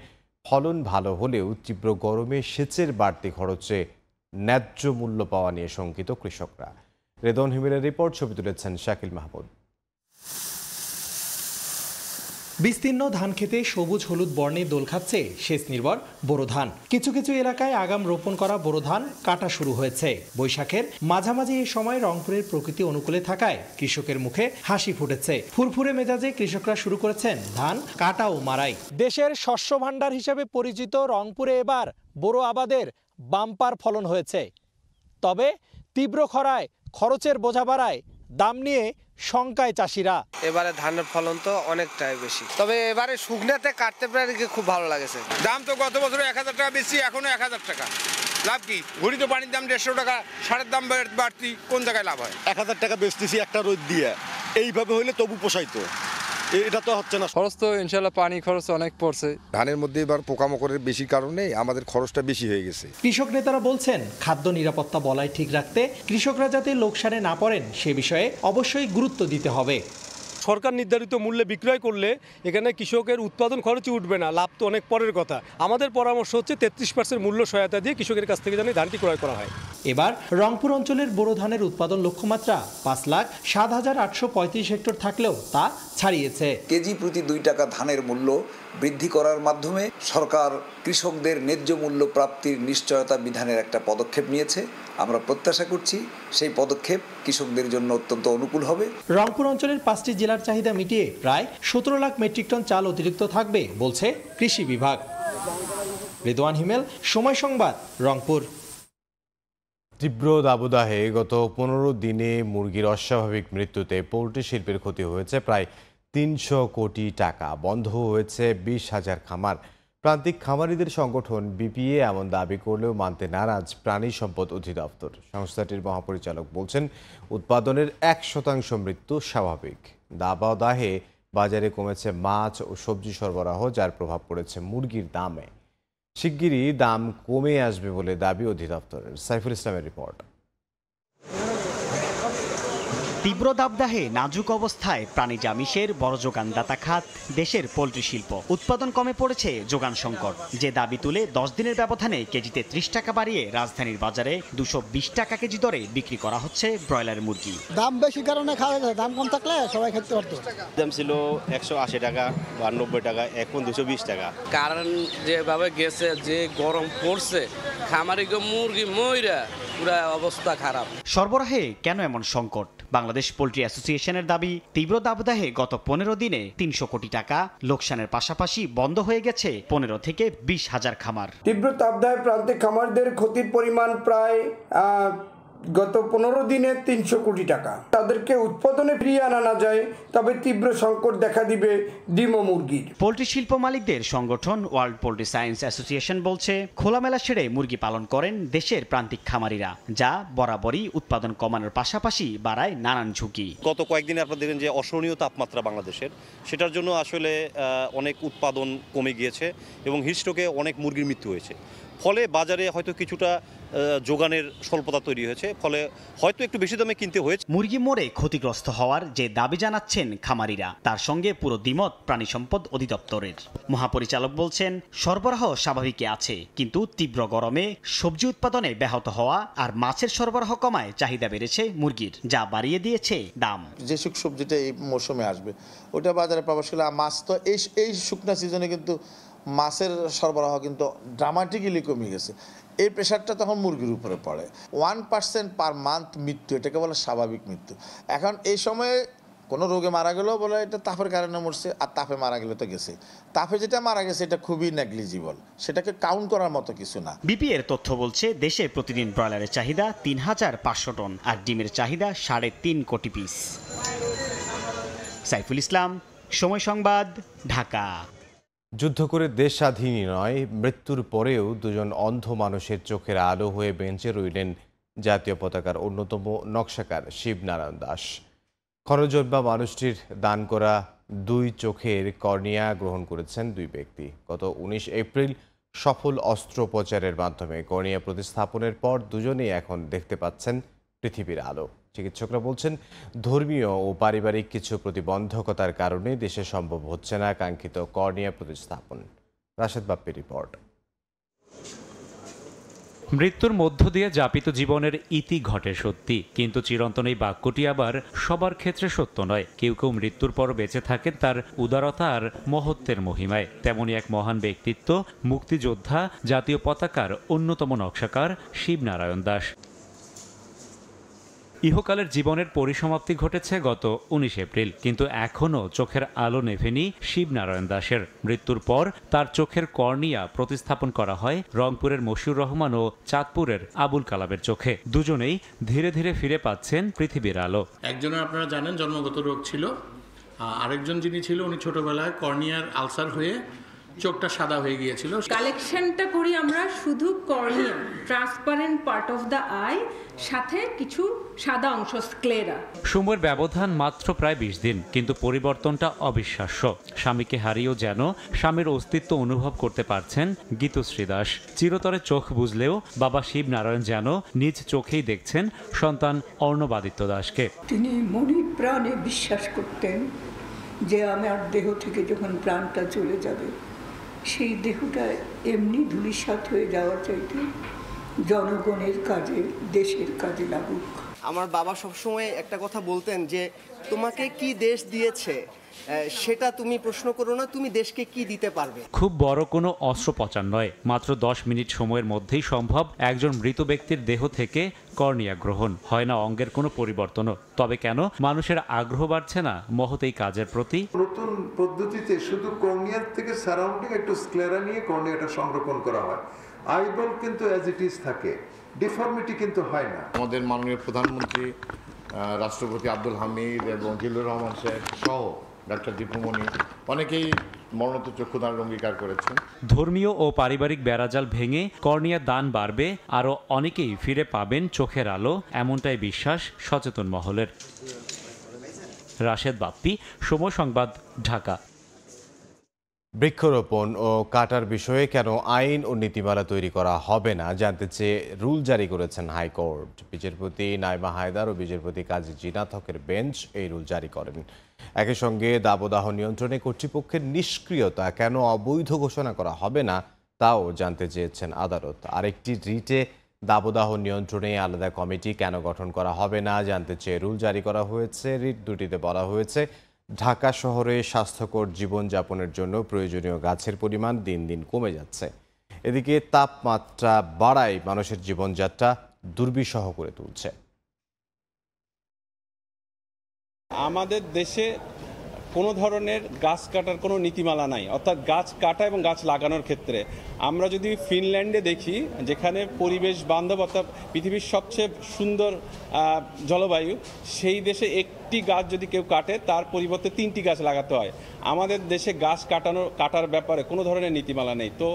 ফলন ভালো হলেও তীব্র গরমে সেচের বাড়তি খরচে ন্যায্য মূল্য পাওয়া নিয়ে শঙ্কিত কৃষকরা রেদন হিমেলের রিপোর্ট ছবি তুলেছেন শাকিল মাহমুদ বিস্তীর্ণ ধান খেতে সবুজ হলুদ বর্ণে দোল খাচ্ছে শেষ নির্ভর বোরো ধান কিছু কিছু এলাকায় আগাম রোপণ করা বোরো ধান কাটা শুরু হয়েছে বৈশাখের মাঝামাঝি এই সময় রংপুরের প্রকৃতি অনুকূলে থাকায় কৃষকের মুখে হাসি ফুটেছে ফুরফুরে মেজাজে কৃষকরা শুরু করেছেন ধান কাটা ও মারাই দেশের শস্য ভাণ্ডার হিসেবে পরিচিত রংপুরে এবার বোরো আবাদের বাম্পার ফলন হয়েছে তবে তীব্র খরায় খরচের বোঝা বাড়ায় দাম নিয়ে শঙ্কায় চাষিরা এবারে ধানের ফলন তো অনেকটাই বেশি তবে এবারে শুকনাতে কাটতে পারে খুব ভালো লাগেছে দাম তো গত বছর এক হাজার টাকা বেশি এখনো এক হাজার টাকা লাভ কি ঘড়িতে পানির দাম দেড়শো টাকা সারের দাম বাড়তি কোন জায়গায় লাভ হয় এক হাজার টাকা বেচতেছি একটা রোদ দিয়ে এইভাবে হইলে তবু পোষাইতো এটা তো হচ্ছে না খরচ তো ইনশাল্লাহ পানি খরচ অনেক পড়ছে ধানের মধ্যে এবার পোকামাকড়ের বেশি কারণে আমাদের খরচটা বেশি হয়ে গেছে কৃষক নেতারা বলছেন খাদ্য নিরাপত্তা বলায় ঠিক রাখতে কৃষকরা যাতে লোকসানে না পড়েন সে বিষয়ে অবশ্যই গুরুত্ব দিতে হবে সরকার নির্ধারিত মূল্যে বিক্রয় করলে এখানে কৃষকের উৎপাদন খরচই উঠবে না লাভ তো অনেক পরের কথা আমাদের পরামর্শ হচ্ছে তেত্রিশ পার্সেন্ট মূল্য সহায়তা দিয়ে কৃষকের কাছ থেকে যেন ধানটি ক্রয় করা হয় এবার রংপুর অঞ্চলের বোরো ধানের উৎপাদন লক্ষ্যমাত্রা পাঁচ লাখ সাত হাজার আটশো পঁয়ত্রিশ হেক্টর থাকলেও তা ছাড়িয়েছে কেজি প্রতি দুই টাকা ধানের মূল্য বৃদ্ধি করার মাধ্যমে সরকার কৃষকদের ন্যায্য মূল্য প্রাপ্তির নিশ্চয়তা বিধানের একটা পদক্ষেপ নিয়েছে আমরা প্রত্যাশা করছি সেই পদক্ষেপ কৃষকদের জন্য অত্যন্ত অনুকূল হবে রংপুর অঞ্চলের পাঁচটি জেলার চাহিদা মিটিয়ে প্রায় সতেরো লাখ মেট্রিক টন চাল অতিরিক্ত থাকবে বলছে কৃষি বিভাগ রেদওয়ান হিমেল সময় সংবাদ রংপুর তীব্র দাবদাহে গত পনেরো দিনে মুরগির অস্বাভাবিক মৃত্যুতে পোলট্রি শিল্পের ক্ষতি হয়েছে প্রায় তিনশো কোটি টাকা বন্ধ হয়েছে বিশ হাজার খামার প্রান্তিক খামারিদের সংগঠন বিপিএ এমন দাবি করলেও মানতে নারাজ প্রাণী সম্পদ অধিদপ্তর সংস্থাটির মহাপরিচালক বলছেন উৎপাদনের এক শতাংশ মৃত্যু স্বাভাবিক দাবা দাহে বাজারে কমেছে মাছ ও সবজি সরবরাহ যার প্রভাব পড়েছে মুরগির দামে শিগগিরই দাম কমে আসবে বলে দাবি অধিদপ্তরের সাইফুল ইসলামের রিপোর্ট তীব্র দাবদাহে নাজুক অবস্থায় প্রাণী আমিষের বড় যোগানদাতা খাত দেশের পোলট্রি শিল্প উৎপাদন কমে পড়েছে যোগান সংকট যে দাবি তুলে দশ দিনের ব্যবধানে কেজিতে ত্রিশ টাকা বাড়িয়ে রাজধানীর বাজারে দুশো বিশ টাকা কেজি দরে বিক্রি করা হচ্ছে ব্রয়লার মুরগি দাম বেশি কারণে দাম কম থাকলে সবাই খেতে পারতো দাম ছিল একশো আশি টাকা বা নব্বই টাকা এখন দুশো বিশ টাকা কারণ যেভাবে গেছে যে গরম পড়ছে খামারি মুরগি ময়রা পুরা অবস্থা খারাপ সরবরাহে কেন এমন সংকট বাংলাদেশ পোলট্রি অ্যাসোসিয়েশনের দাবি তীব্র দাবদাহে গত পনেরো দিনে তিনশো কোটি টাকা লোকসানের পাশাপাশি বন্ধ হয়ে গেছে পনেরো থেকে বিশ হাজার খামার তীব্র তাপদাহে প্রান্তিক খামারদের ক্ষতির পরিমাণ প্রায় গত পনেরো দিনে তিনশো কোটি টাকা তাদেরকে উৎপাদনে ফিরিয়ে আনা না যায় তবে তীব্র সংকট দেখা দিবে ডিম ও মুরগির পোলট্রি শিল্প মালিকদের সংগঠন ওয়ার্ল্ড পোলট্রি সায়েন্স অ্যাসোসিয়েশন বলছে খোলামেলা সেরে মুরগি পালন করেন দেশের প্রান্তিক খামারিরা যা বরাবরই উৎপাদন কমানোর পাশাপাশি বাড়ায় নানান ঝুঁকি গত কয়েকদিন আপনারা দেখবেন যে অসহনীয় তাপমাত্রা বাংলাদেশের সেটার জন্য আসলে অনেক উৎপাদন কমে গিয়েছে এবং হিস্টোকে অনেক মুরগির মৃত্যু হয়েছে ফলে বাজারে হয়তো কিছুটা যোগানের স্বল্পতা তৈরি হয়েছে ফলে হয়তো একটু বেশি দামে কিনতে হয়েছে মুরগি মরে ক্ষতিগ্রস্ত হওয়ার যে দাবি জানাচ্ছেন খামারিরা তার সঙ্গে পুরো দ্বিমত প্রাণী সম্পদ অধিদপ্তরের মহাপরিচালক বলছেন সরবরাহ স্বাভাবিকই আছে কিন্তু তীব্র গরমে সবজি উৎপাদনে ব্যাহত হওয়া আর মাছের সরবরাহ কমায় চাহিদা বেড়েছে মুরগির যা বাড়িয়ে দিয়েছে দাম যে শুক সবজিটা এই মৌসুমে আসবে ওটা বাজারে পাবাসী মাছ তো এই এই শুকনা সিজনে কিন্তু মাছের সরবরাহ কিন্তু ড্রামাটিক্যালি কমে গেছে এই প্রেশারটা তখন মুরগির উপরে পড়ে ওয়ান পার্সেন্ট পার মান্থ মৃত্যু এটাকে বলে স্বাভাবিক মৃত্যু এখন এই সময়ে কোনো রোগে মারা গেলেও বলে এটা তাপের কারণে মরছে আর তাপে মারা গেলে তো গেছে তাপে যেটা মারা গেছে এটা খুবই নেগলিজিবল সেটাকে কাউন্ট করার মতো কিছু না বিপিএর তথ্য বলছে দেশে প্রতিদিন ব্রয়লারের চাহিদা তিন হাজার পাঁচশো টন আর ডিমের চাহিদা সাড়ে তিন কোটি পিস সাইফুল ইসলাম সময় সংবাদ ঢাকা যুদ্ধ করে দেশ স্বাধীনই নয় মৃত্যুর পরেও দুজন অন্ধ মানুষের চোখের আলো হয়ে বেঞ্চে রইলেন জাতীয় পতাকার অন্যতম নকশাকার শিবনারায়ণ দাস খরজোদ্বা মানুষটির দান করা দুই চোখের কর্নিয়া গ্রহণ করেছেন দুই ব্যক্তি গত উনিশ এপ্রিল সফল অস্ত্রোপচারের মাধ্যমে কর্নিয়া প্রতিস্থাপনের পর দুজনেই এখন দেখতে পাচ্ছেন পৃথিবীর আলো চিকিৎসকরা বলছেন ধর্মীয় ও পারিবারিক কিছু প্রতিবন্ধকতার কারণে দেশে সম্ভব হচ্ছে না কাঙ্ক্ষিত কর্নিয়া প্রতিস্থাপন রাশেদ বাপ্পি রিপোর্ট মৃত্যুর মধ্য দিয়ে যাপিত জীবনের ইতি ঘটে সত্যি কিন্তু চিরন্তন এই বাক্যটি আবার সবার ক্ষেত্রে সত্য নয় কেউ কেউ মৃত্যুর পর বেঁচে থাকেন তার উদারতা আর মহত্বের মহিমায় তেমনই এক মহান ব্যক্তিত্ব মুক্তিযোদ্ধা জাতীয় পতাকার অন্যতম নকশাকার শিবনারায়ণ দাস ইহকালের জীবনের পরিসমাপ্তি ঘটেছে গত ১৯ এপ্রিল কিন্তু এখনও চোখের আলো নেভেনি শিবনারায়ণ দাসের মৃত্যুর পর তার চোখের কর্নিয়া প্রতিস্থাপন করা হয় রংপুরের মশিউর রহমান ও চাঁদপুরের আবুল কালামের চোখে দুজনেই ধীরে ধীরে ফিরে পাচ্ছেন পৃথিবীর আলো একজনের আপনারা জানেন জন্মগত রোগ ছিল আরেকজন যিনি ছিল উনি ছোটবেলায় কর্নিয়ার আলসার হয়ে চোখটা সাদা হয়ে গিয়েছিল কালেকশনটা করি আমরা শুধু cornea transparent part of the eye সাথে কিছু সাদা অংশ স্ক্লেরা সময়ের ব্যবধান মাত্র প্রায় বিশ দিন কিন্তু পরিবর্তনটা অবিশ্বাস্য স্বামীকে হারিয়েও যেন স্বামীর অস্তিত্ব অনুভব করতে পারছেন গীতশ্রী দাস চিরতরে চোখ বুঝলেও বাবা শিবনারায়ণ যেন নিজ চোখেই দেখছেন সন্তান অর্ণবাদিত্য দাসকে তিনি মনি প্রাণে বিশ্বাস করতেন যে আমার দেহ থেকে যখন প্রাণটা চলে যাবে সেই দেহটা এমনি ধূলিসাত হয়ে যাওয়া চাইতে জনগণের কাজে দেশের কাজে লাগুক আমার বাবা সবসময় একটা কথা বলতেন যে তোমাকে কি দেশ দিয়েছে সেটা তুমি প্রশ্ন করো না তুমি দেশকে কি দিতে পারবে খুব বড় কোনো অস্ত্রোপচার নয় মাত্র দশ মিনিট সময়ের মধ্যেই সম্ভব একজন মৃত ব্যক্তির দেহ থেকে কর্নিয়া গ্রহণ হয় না অঙ্গের কোনো পরিবর্তনও তবে কেন মানুষের আগ্রহ বাড়ছে না মহৎ এই কাজের প্রতি নতুন পদ্ধতিতে শুধু কর্নিয়ার থেকে সারাউন্ডিং একটু স্ক্লেরা নিয়ে কর্নিয়াটা সংরক্ষণ করা হয় আইবল কিন্তু অ্যাজ ইট ইজ থাকে ডিফর্মিটি কিন্তু হয় না আমাদের মাননীয় প্রধানমন্ত্রী রাষ্ট্রপতি আব্দুল হামিদ এবং জিল্লুর রহমান সাহেব সহ ডাক্তার দীপুমণি অনেকেই মরণত চক্ষুদান অঙ্গীকার করেছেন ধর্মীয় ও পারিবারিক বেড়াজাল ভেঙে কর্নিয়া দান বাড়বে আরও অনেকেই ফিরে পাবেন চোখের আলো এমনটাই বিশ্বাস সচেতন মহলের রাশেদ বাপ্পি সময় সংবাদ ঢাকা বৃক্ষরোপণ ও কাটার বিষয়ে কেন আইন ও নীতিমালা তৈরি করা হবে না জানতে চেয়ে রুল জারি করেছেন হাইকোর্ট বিচারপতি নাইমা হায়দার ও বিচারপতি কাজী জিনাথকের বেঞ্চ এই রুল জারি করেন একই সঙ্গে দাবদাহ নিয়ন্ত্রণে কর্তৃপক্ষের নিষ্ক্রিয়তা কেন অবৈধ ঘোষণা করা হবে না তাও জানতে চেয়েছেন আদালত আরেকটি রিটে দাবদাহ নিয়ন্ত্রণে আলাদা কমিটি কেন গঠন করা হবে না জানতে চেয়ে রুল জারি করা হয়েছে রিট দুটিতে বলা হয়েছে ঢাকা শহরে স্বাস্থ্যকর জীবনযাপনের জন্য প্রয়োজনীয় গাছের পরিমাণ দিন দিন কমে যাচ্ছে এদিকে তাপমাত্রা বাড়ায় মানুষের জীবনযাত্রা দুর্বিষহ করে তুলছে আমাদের দেশে কোনো ধরনের গাছ কাটার কোনো নীতিমালা নাই অর্থাৎ গাছ কাটা এবং গাছ লাগানোর ক্ষেত্রে আমরা যদি ফিনল্যান্ডে দেখি যেখানে পরিবেশ বান্ধব অর্থাৎ পৃথিবীর সবচেয়ে সুন্দর জলবায়ু সেই দেশে একটি গাছ যদি কেউ কাটে তার পরিবর্তে তিনটি গাছ লাগাতে হয় আমাদের দেশে গাছ কাটানোর কাটার ব্যাপারে কোনো ধরনের নীতিমালা নেই তো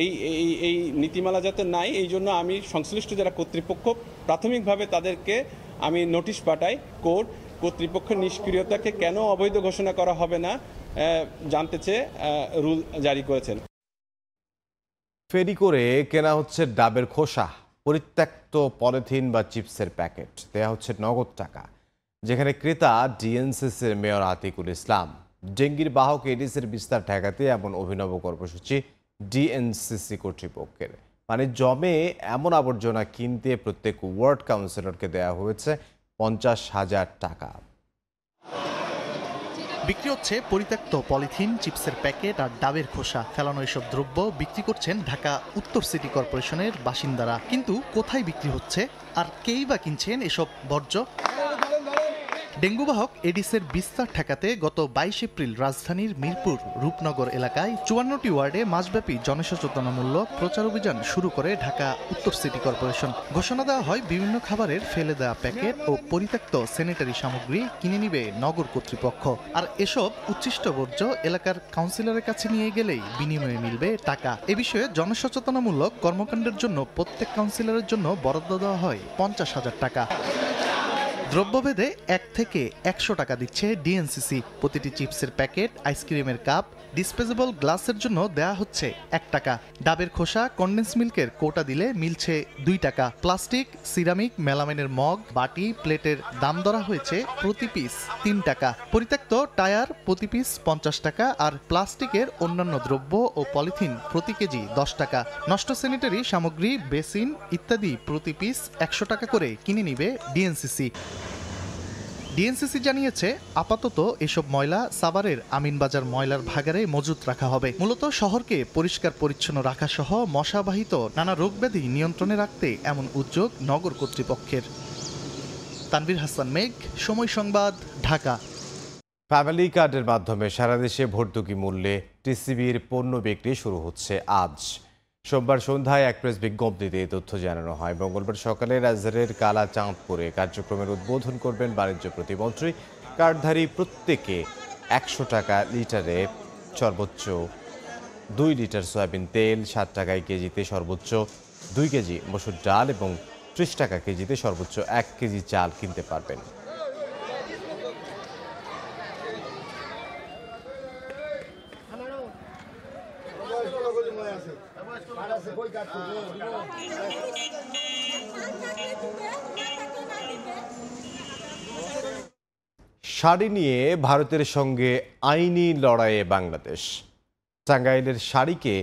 এই এই এই নীতিমালা যাতে নাই এই জন্য আমি সংশ্লিষ্ট যারা কর্তৃপক্ষ প্রাথমিকভাবে তাদেরকে আমি নোটিশ পাঠাই কোর্ট কর্তৃপক্ষের নিষ্ক্রিয়তাকে কেন অবৈধ ঘোষণা করা হবে না জানতে চেয়ে রুল জারি করেছেন ফেরি করে কেনা হচ্ছে ডাবের খোসা পরিত্যক্ত পলিথিন বা চিপসের প্যাকেট দেয়া হচ্ছে নগদ টাকা যেখানে ক্রেতা ডিএনসিসির মেয়র আতিকুল ইসলাম ডেঙ্গির বাহক এডিসের বিস্তার ঠেকাতে এমন অভিনব কর্মসূচি ডিএনসিসি কর্তৃপক্ষের মানে জমে এমন আবর্জনা কিনতে প্রত্যেক ওয়ার্ড কাউন্সিলরকে দেয়া হয়েছে পঞ্চাশ হাজার টাকা বিক্রি হচ্ছে পরিত্যক্ত পলিথিন চিপসের প্যাকেট আর ডাবের খোসা ফেলানো এসব দ্রব্য বিক্রি করছেন ঢাকা উত্তর সিটি কর্পোরেশনের বাসিন্দারা কিন্তু কোথায় বিক্রি হচ্ছে আর কেই বা কিনছেন এসব বর্জ্য ডেঙ্গুবাহক এডিসের বিস্তার ঠেকাতে গত বাইশ এপ্রিল রাজধানীর মিরপুর রূপনগর এলাকায় চুয়ান্নটি ওয়ার্ডে মাসব্যাপী জনসচেতনামূলক প্রচার অভিযান শুরু করে ঢাকা উত্তর সিটি কর্পোরেশন ঘোষণা দেওয়া হয় বিভিন্ন খাবারের ফেলে দেওয়া প্যাকেট ও পরিত্যক্ত স্যানিটারি সামগ্রী কিনে নিবে নগর কর্তৃপক্ষ আর এসব উচ্ছিষ্ট বর্জ্য এলাকার কাউন্সিলরের কাছে নিয়ে গেলেই বিনিময়ে মিলবে টাকা এ বিষয়ে জনসচেতনামূলক কর্মকাণ্ডের জন্য প্রত্যেক কাউন্সিলরের জন্য বরাদ্দ দেওয়া হয় পঞ্চাশ হাজার টাকা দ্রব্যভেদে এক থেকে একশো টাকা দিচ্ছে ডিএনসিসি প্রতিটি চিপসের প্যাকেট আইসক্রিমের কাপ ডিসপোজেবল গ্লাসের জন্য দেয়া হচ্ছে এক টাকা ডাবের খোসা কন্ডেন্স মিল্কের কোটা দিলে মিলছে দুই টাকা প্লাস্টিক সিরামিক মেলামিনের মগ বাটি প্লেটের দাম ধরা হয়েছে প্রতি পিস তিন টাকা পরিত্যক্ত টায়ার প্রতি পিস পঞ্চাশ টাকা আর প্লাস্টিকের অন্যান্য দ্রব্য ও পলিথিন প্রতি কেজি দশ টাকা নষ্ট স্যানিটারি সামগ্রী বেসিন ইত্যাদি প্রতি পিস একশো টাকা করে কিনে নিবে ডিএনসিসি ডিএনসিসি জানিয়েছে আপাতত এসব ময়লা সাভারের আমিনবাজার ময়লার ভাগারে মজুত রাখা হবে মূলত শহরকে পরিষ্কার পরিচ্ছন্ন রাখা সহ মশাবাহিত নানা রোগব্যাধি নিয়ন্ত্রণে রাখতে এমন উদ্যোগ নগর কর্তৃপক্ষের তানভীর হাসান মেঘ সময় সংবাদ ঢাকা ফ্যামিলি কার্ডের মাধ্যমে সারা দেশে ভর্তুকি মূল্যে টিসিবির পণ্য বিক্রি শুরু হচ্ছে আজ সোমবার সন্ধ্যায় এক প্রেস বিজ্ঞপ্তিতে এই তথ্য জানানো হয় মঙ্গলবার সকালে রাজধানীর কালা চাঁদপুরে কার্যক্রমের উদ্বোধন করবেন বাণিজ্য প্রতিমন্ত্রী কার্ডধারী প্রত্যেকে একশো টাকা লিটারে সর্বোচ্চ দুই লিটার সয়াবিন তেল সাত টাকায় কেজিতে সর্বোচ্চ দুই কেজি মসুর ডাল এবং ত্রিশ টাকা কেজিতে সর্বোচ্চ এক কেজি চাল কিনতে পারবেন শাড়ি নিয়ে ভারতের সঙ্গে আইনি লড়াইয়ে বাংলাদেশ টাঙ্গাইলের শাড়িকে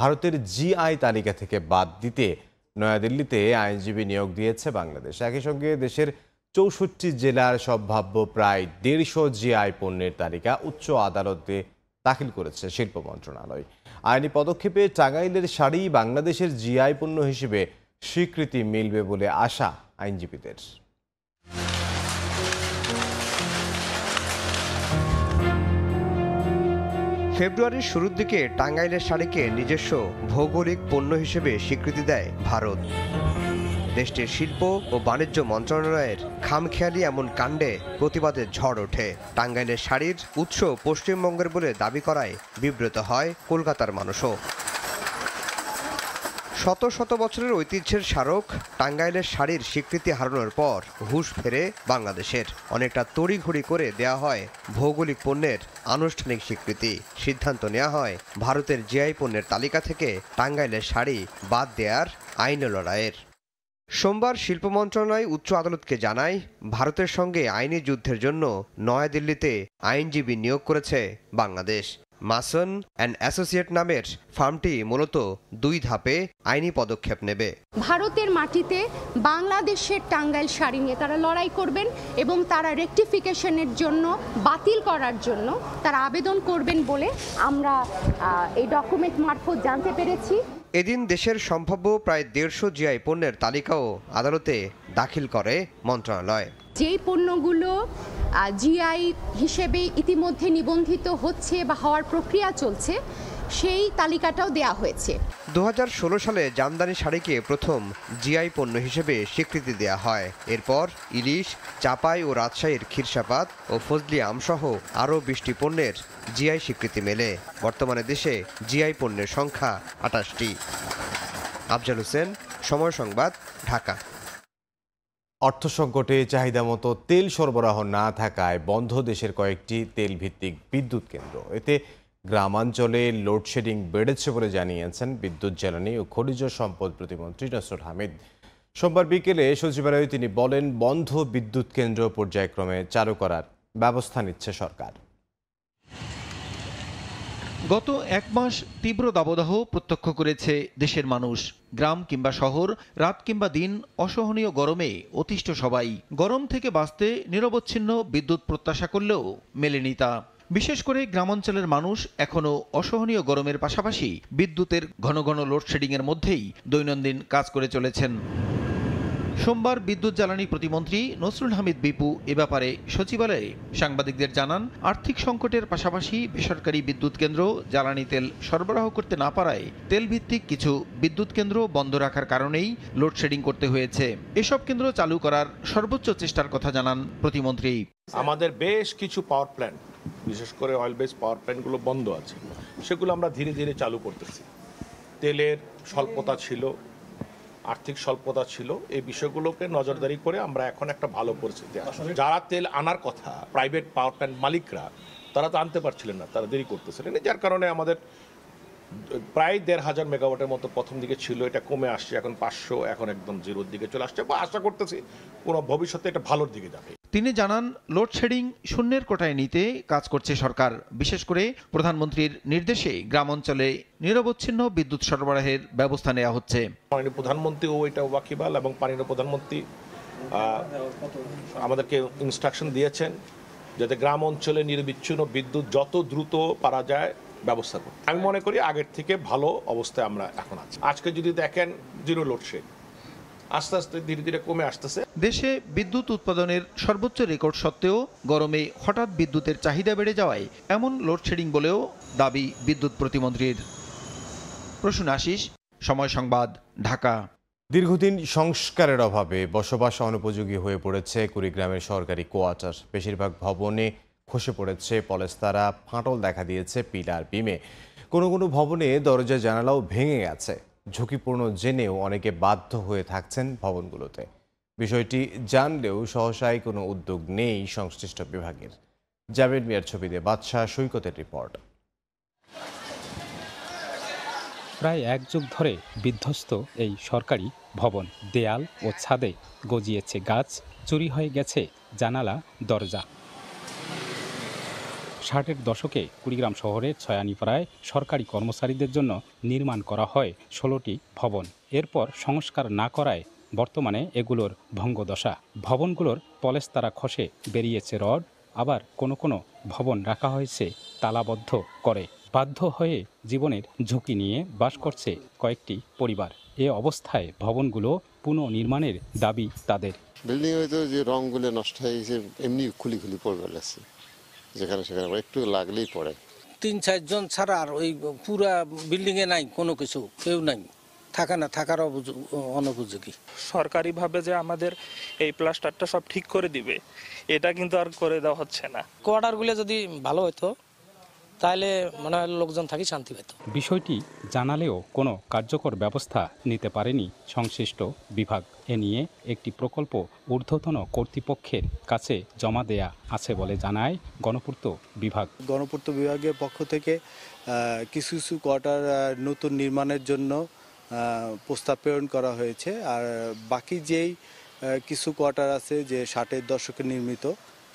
ভারতের জিআই তালিকা থেকে বাদ দিতে নয়াদিল্লিতে আইনজীবী নিয়োগ দিয়েছে বাংলাদেশ একই সঙ্গে দেশের চৌষট্টি জেলার সম্ভাব্য প্রায় দেড়শো জিআই পণ্যের তালিকা উচ্চ আদালতে দাখিল করেছে শিল্প মন্ত্রণালয় আইনি পদক্ষেপে টাঙ্গাইলের শাড়ি বাংলাদেশের জিআই পণ্য হিসেবে স্বীকৃতি মিলবে বলে আশা আইনজীবীদের ফেব্রুয়ারির শুরুর দিকে টাঙ্গাইলের শাড়িকে নিজস্ব ভৌগোলিক পণ্য হিসেবে স্বীকৃতি দেয় ভারত দেশটির শিল্প ও বাণিজ্য মন্ত্রণালয়ের খামখেয়ালি এমন কাণ্ডে প্রতিবাদে ঝড় ওঠে টাঙ্গাইলের শাড়ির উৎস পশ্চিমবঙ্গের বলে দাবি করায় বিব্রত হয় কলকাতার মানুষও শত শত বছরের ঐতিহ্যের স্মারক টাঙ্গাইলের শাড়ির স্বীকৃতি হারানোর পর হুশ ফেরে বাংলাদেশের অনেকটা তড়িঘড়ি করে দেয়া হয় ভৌগোলিক পণ্যের আনুষ্ঠানিক স্বীকৃতি সিদ্ধান্ত নেওয়া হয় ভারতের জিআই পণ্যের তালিকা থেকে টাঙ্গাইলের শাড়ি বাদ দেয়ার আইন লড়াইয়ের সোমবার শিল্প মন্ত্রণালয় উচ্চ আদালতকে জানায় ভারতের সঙ্গে আইনি যুদ্ধের জন্য নয়াদিল্লিতে আইনজীবী নিয়োগ করেছে বাংলাদেশ মাসন অ্যান্ড অ্যাসোসিয়েট নামের ফার্মটি মূলত দুই ধাপে আইনি পদক্ষেপ নেবে ভারতের মাটিতে বাংলাদেশের টাঙ্গাইল শাড়ি নিয়ে তারা লড়াই করবেন এবং তারা রেকটিফিকেশনের জন্য বাতিল করার জন্য তারা আবেদন করবেন বলে আমরা এই ডকুমেন্ট মারফত জানতে পেরেছি এদিন দেশের সম্ভাব্য প্রায় দেড়শো জিআই পণ্যের তালিকাও আদালতে দাখিল করে মন্ত্রণালয় যে পণ্যগুলো জিআই হিসেবে ইতিমধ্যে নিবন্ধিত হচ্ছে বা হওয়ার প্রক্রিয়া চলছে সেই তালিকাটাও দেয়া হয়েছে দু সালে জামদানি শাড়িকে প্রথম জিআই পণ্য হিসেবে স্বীকৃতি দেয়া হয় এরপর ইলিশ চাপাই ও রাজশাহীর ক্ষীরসাপাত ও ফজলি আমসহ আরও বিশটি পণ্যের জিআই স্বীকৃতি মেলে বর্তমানে দেশে জিআই পণ্যের সংখ্যা আটাশটি আফজাল হোসেন সময় সংবাদ ঢাকা অর্থ সংকটে চাহিদা মতো তেল সরবরাহ না থাকায় বন্ধ দেশের কয়েকটি তেলভিত্তিক বিদ্যুৎ কেন্দ্র এতে গ্রামাঞ্চলে লোডশেডিং বেড়েছে বলে জানিয়েছেন বিদ্যুৎ জ্বালানি ও খনিজ সম্পদ প্রতিমন্ত্রী নসরুল হামিদ সোমবার বিকেলে সচিবালয়ে তিনি বলেন বন্ধ বিদ্যুৎ কেন্দ্র পর্যায়ক্রমে চালু করার ব্যবস্থা নিচ্ছে সরকার গত এক মাস তীব্র দাবদাহ প্রত্যক্ষ করেছে দেশের মানুষ গ্রাম কিংবা শহর রাত কিংবা দিন অসহনীয় গরমে অতিষ্ঠ সবাই গরম থেকে বাঁচতে নিরবচ্ছিন্ন বিদ্যুৎ প্রত্যাশা করলেও মেলেনি তা বিশেষ করে গ্রামাঞ্চলের মানুষ এখনও অসহনীয় গরমের পাশাপাশি বিদ্যুতের ঘন ঘন লোডশেডিংয়ের মধ্যেই দৈনন্দিন কাজ করে চলেছেন সোমবার বিদ্যুৎ জ্বালানি প্রতিমন্ত্রী নসরুল হামিদ বিপু এ ব্যাপারে সচিবালয়ে সাংবাদিকদের জানান আর্থিক সংকটের পাশাপাশি বেসরকারি বিদ্যুৎ কেন্দ্র জ্বালানি তেল সরবরাহ করতে না পারায় তেলভিত্তিক কিছু বিদ্যুৎ কেন্দ্র বন্ধ রাখার কারণেই লোডশেডিং করতে হয়েছে এসব কেন্দ্র চালু করার সর্বোচ্চ চেষ্টার কথা জানান প্রতিমন্ত্রী আমাদের বেশ কিছু পাওয়ার প্ল্যান্ট বিশেষ করে অয়েল বেস পাওয়ার প্ল্যান্টগুলো বন্ধ আছে সেগুলো আমরা ধীরে ধীরে চালু করতেছি তেলের স্বল্পতা ছিল আর্থিক স্বল্পতা ছিল এই বিষয়গুলোকে নজরদারি করে আমরা এখন একটা ভালো পরিস্থিতি যারা তেল আনার কথা প্রাইভেট পাওয়ার প্ল্যান্ট মালিকরা তারা তো আনতে পারছিলেন না তারা দেরি করতেছিলেন যার কারণে আমাদের প্রায় দেড় হাজার মেগাওয়াটের মতো প্রথম দিকে ছিল এটা কমে আসছে এখন পাঁচশো এখন একদম জিরোর দিকে চলে আসছে বা আশা করতেছি কোনো ভবিষ্যতে এটা ভালোর দিকে যাবে তিনি জানান লোডশেডিং শূন্যের কোটায় নিতে কাজ করছে সরকার বিশেষ করে প্রধানমন্ত্রীর নির্দেশে গ্রাম অঞ্চলে নিরবচ্ছিন্ন বিদ্যুৎ সরবরাহের ব্যবস্থা নেওয়া হচ্ছে মাননীয় প্রধানমন্ত্রীও এটা ওয়াকিবাল এবং পানীয় প্রধানমন্ত্রী আমাদেরকে ইনস্ট্রাকশন দিয়েছেন যাতে গ্রাম অঞ্চলে নিরবিচ্ছিন্ন বিদ্যুৎ যত দ্রুত পারা যায় ব্যবস্থা করুন আমি মনে করি আগের থেকে ভালো অবস্থায় আমরা এখন আছি আজকে যদি দেখেন জিরো লোডশেড আস্তে আস্তে ধীরে ধীরে কমে আসতেছে দেশে বিদ্যুৎ উৎপাদনের সর্বোচ্চ রেকর্ড সত্ত্বেও গরমে হঠাৎ বিদ্যুতের চাহিদা বেড়ে যাওয়ায় এমন লোডশেডিং বলেও দাবি বিদ্যুৎ প্রতিমন্ত্রীর প্রসূন আশিস সময় সংবাদ ঢাকা দীর্ঘদিন সংস্কারের অভাবে বসবাস অনুপযোগী হয়ে পড়েছে কুড়িগ্রামের সরকারি কোয়ার্টার বেশিরভাগ ভবনে খসে পড়েছে পলেস্তারা ফাটল দেখা দিয়েছে পিলার বিমে কোনো কোনো ভবনে দরজা জানালাও ভেঙে গেছে ঝুঁকিপূর্ণ জেনেও অনেকে বাধ্য হয়ে থাকছেন ভবনগুলোতে বিষয়টি জানলেও সহসায় কোনো উদ্যোগ নেই সংশ্লিষ্ট বিভাগের জাবেদ মিয়ার ছবিতে বাদশাহ সৈকতের রিপোর্ট প্রায় এক যুগ ধরে বিধ্বস্ত এই সরকারি ভবন দেয়াল ও ছাদে গজিয়েছে গাছ চুরি হয়ে গেছে জানালা দরজা ষাটের দশকে কুড়িগ্রাম শহরের ছয়ানিপাড়ায় সরকারি কর্মচারীদের জন্য নির্মাণ করা হয় ষোলোটি ভবন এরপর সংস্কার না করায় বর্তমানে এগুলোর ভঙ্গদশা ভবনগুলোর পলেস্তারা খসে বেরিয়েছে রড আবার কোনো কোনো ভবন রাখা হয়েছে তালাবদ্ধ করে বাধ্য হয়ে জীবনের ঝুঁকি নিয়ে বাস করছে কয়েকটি পরিবার এ অবস্থায় ভবনগুলো পুনর্নির্মাণের দাবি তাদের বিল্ডিং হয়তো যে রঙগুলো নষ্ট হয়ে গেছে এমনি খুলি খুলি পড়বে লাগছে যেখানে সেখানে একটু লাগলেই পড়ে তিন চারজন ছাড়া আর ওই পুরা বিল্ডিংয়ে নাই কোনো কিছু কেউ নাই থাকা না থাকার অনুপযোগী সরকারিভাবে যে আমাদের এই প্লাস্টারটা সব ঠিক করে দিবে এটা কিন্তু আর করে দেওয়া হচ্ছে না কোয়ার্টারগুলো যদি ভালো হতো তাহলে মনে হয় লোকজন থাকি শান্তি পেত বিষয়টি জানালেও কোনো কার্যকর ব্যবস্থা নিতে পারেনি সংশ্লিষ্ট বিভাগ এ নিয়ে একটি প্রকল্প ঊর্ধ্বতন কর্তৃপক্ষের কাছে জমা দেয়া আছে বলে জানায় গণপূর্ত বিভাগ গণপূর্ত বিভাগের পক্ষ থেকে কিছু কিছু কোয়ার্টার নতুন নির্মাণের জন্য প্রস্তাব প্রেরণ করা হয়েছে আর বাকি যেই কিছু কোয়ার্টার আছে যে ষাটের দশকে নির্মিত